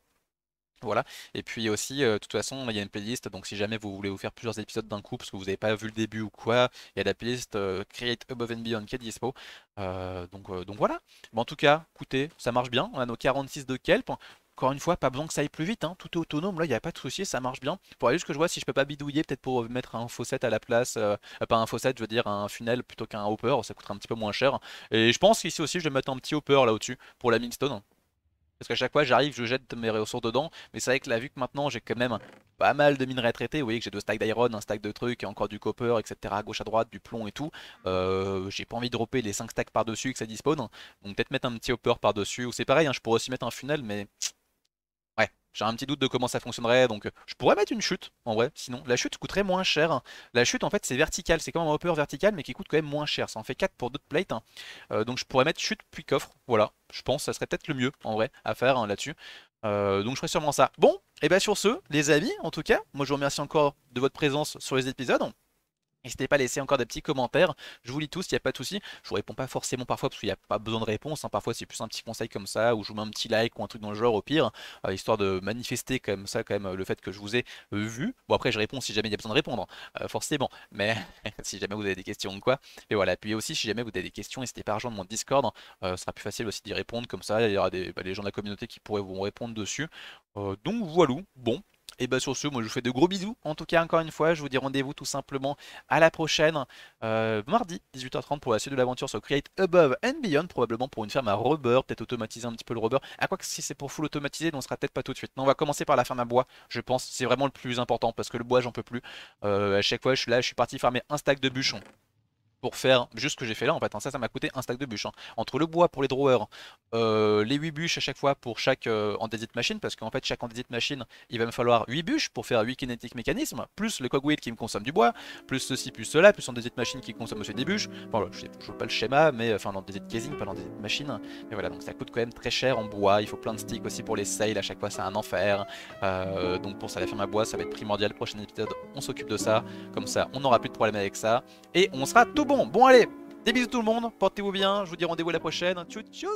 Voilà. Et puis aussi, euh, de toute façon, il y a une playlist. Donc, si jamais vous voulez vous faire plusieurs épisodes d'un coup, parce que vous n'avez pas vu le début ou quoi, il y a la playlist euh, Create Above and Beyond qui dispo. Euh, donc, donc voilà. Mais en tout cas, écoutez, ça marche bien. On a nos 46 de Kelp. Encore une fois, pas besoin que ça aille plus vite. Hein. Tout est autonome. Là, il n'y a pas de souci. Ça marche bien. Pour aller juste que je vois si je peux pas bidouiller, peut-être pour mettre un faucet à la place. pas un faucet, je veux dire un funnel plutôt qu'un hopper. Ça coûterait un petit peu moins cher. Et je pense qu'ici aussi, je vais mettre un petit hopper là au-dessus pour la minstone. Parce qu'à chaque fois j'arrive, je jette mes ressources dedans. Mais c'est vrai que là, vu que maintenant j'ai quand même pas mal de minerais traités, vous voyez que j'ai deux stacks d'iron, un stack de trucs, et encore du copper, etc. à gauche à droite, du plomb et tout. Euh, j'ai pas envie de dropper les 5 stacks par-dessus que ça dispose. Donc peut-être mettre un petit hopper par-dessus. Ou c'est pareil, hein, je pourrais aussi mettre un funnel, mais j'ai un petit doute de comment ça fonctionnerait, donc euh, je pourrais mettre une chute, en vrai, sinon. La chute coûterait moins cher. La chute, en fait, c'est vertical, c'est comme un hopper vertical, mais qui coûte quand même moins cher. Ça en fait 4 pour d'autres plates, hein. euh, donc je pourrais mettre chute puis coffre, voilà. Je pense que ça serait peut-être le mieux, en vrai, à faire hein, là-dessus. Euh, donc je ferai sûrement ça. Bon, et bien sur ce, les amis, en tout cas, moi je vous remercie encore de votre présence sur les épisodes. N'hésitez pas à laisser encore des petits commentaires. Je vous lis tous, il n'y a pas de souci. Je vous réponds pas forcément parfois parce qu'il n'y a pas besoin de réponse. Hein. Parfois c'est plus un petit conseil comme ça, ou je vous mets un petit like ou un truc dans le genre au pire, euh, histoire de manifester comme ça quand même euh, le fait que je vous ai euh, vu. Bon après je réponds si jamais il y a besoin de répondre, hein, forcément. Mais si jamais vous avez des questions ou quoi. Et voilà. Puis aussi si jamais vous avez des questions, n'hésitez pas à rejoindre mon Discord. Hein. ce sera plus facile aussi d'y répondre comme ça. Il y aura des, bah, gens de la communauté qui pourraient vous répondre dessus. donc voilà. Bon, et eh bien sur ce, moi je vous fais de gros bisous. En tout cas, encore une fois, je vous dis rendez-vous tout simplement à la prochaine, euh, mardi 18h30 pour la suite de l'aventure sur Create Above and Beyond, probablement pour une ferme à rubber, peut-être automatiser un petit peu le rubber. À quoi que si c'est pour full automatiser, on sera peut-être pas tout de suite. on va commencer par la ferme à bois, je pense. C'est vraiment le plus important parce que le bois, j'en peux plus. Euh, à chaque fois, je suis là, je suis parti farmer un stack de bûchons pour faire juste ce que j'ai fait là en fait. Hein. Ça, ça m'a coûté un stack de bûches. Hein. Entre le bois pour les drawers, euh, les 8 bûches à chaque fois pour chaque euh, machine, parce qu'en fait chaque endédite machine, il va me falloir 8 bûches pour faire 8 kinetic mécanismes, plus le cogwheel qui me consomme du bois, plus ceci, plus cela, plus endédite machine qui consomme aussi des bûches. Bon, je sais pas le schéma, mais enfin l'endédite casing, pas des machine. Mais voilà, donc ça coûte quand même très cher en bois. Il faut plein de sticks aussi pour les sails à chaque fois c'est un enfer. Euh, donc pour ça, la ferme à bois, ça va être primordial. Prochain épisode, on s'occupe de ça. Comme ça, on n'aura plus de problème avec ça. Et on sera tout bon. Bon, allez, des bisous tout le monde, portez-vous bien, je vous dis rendez-vous la prochaine. Tchou tchou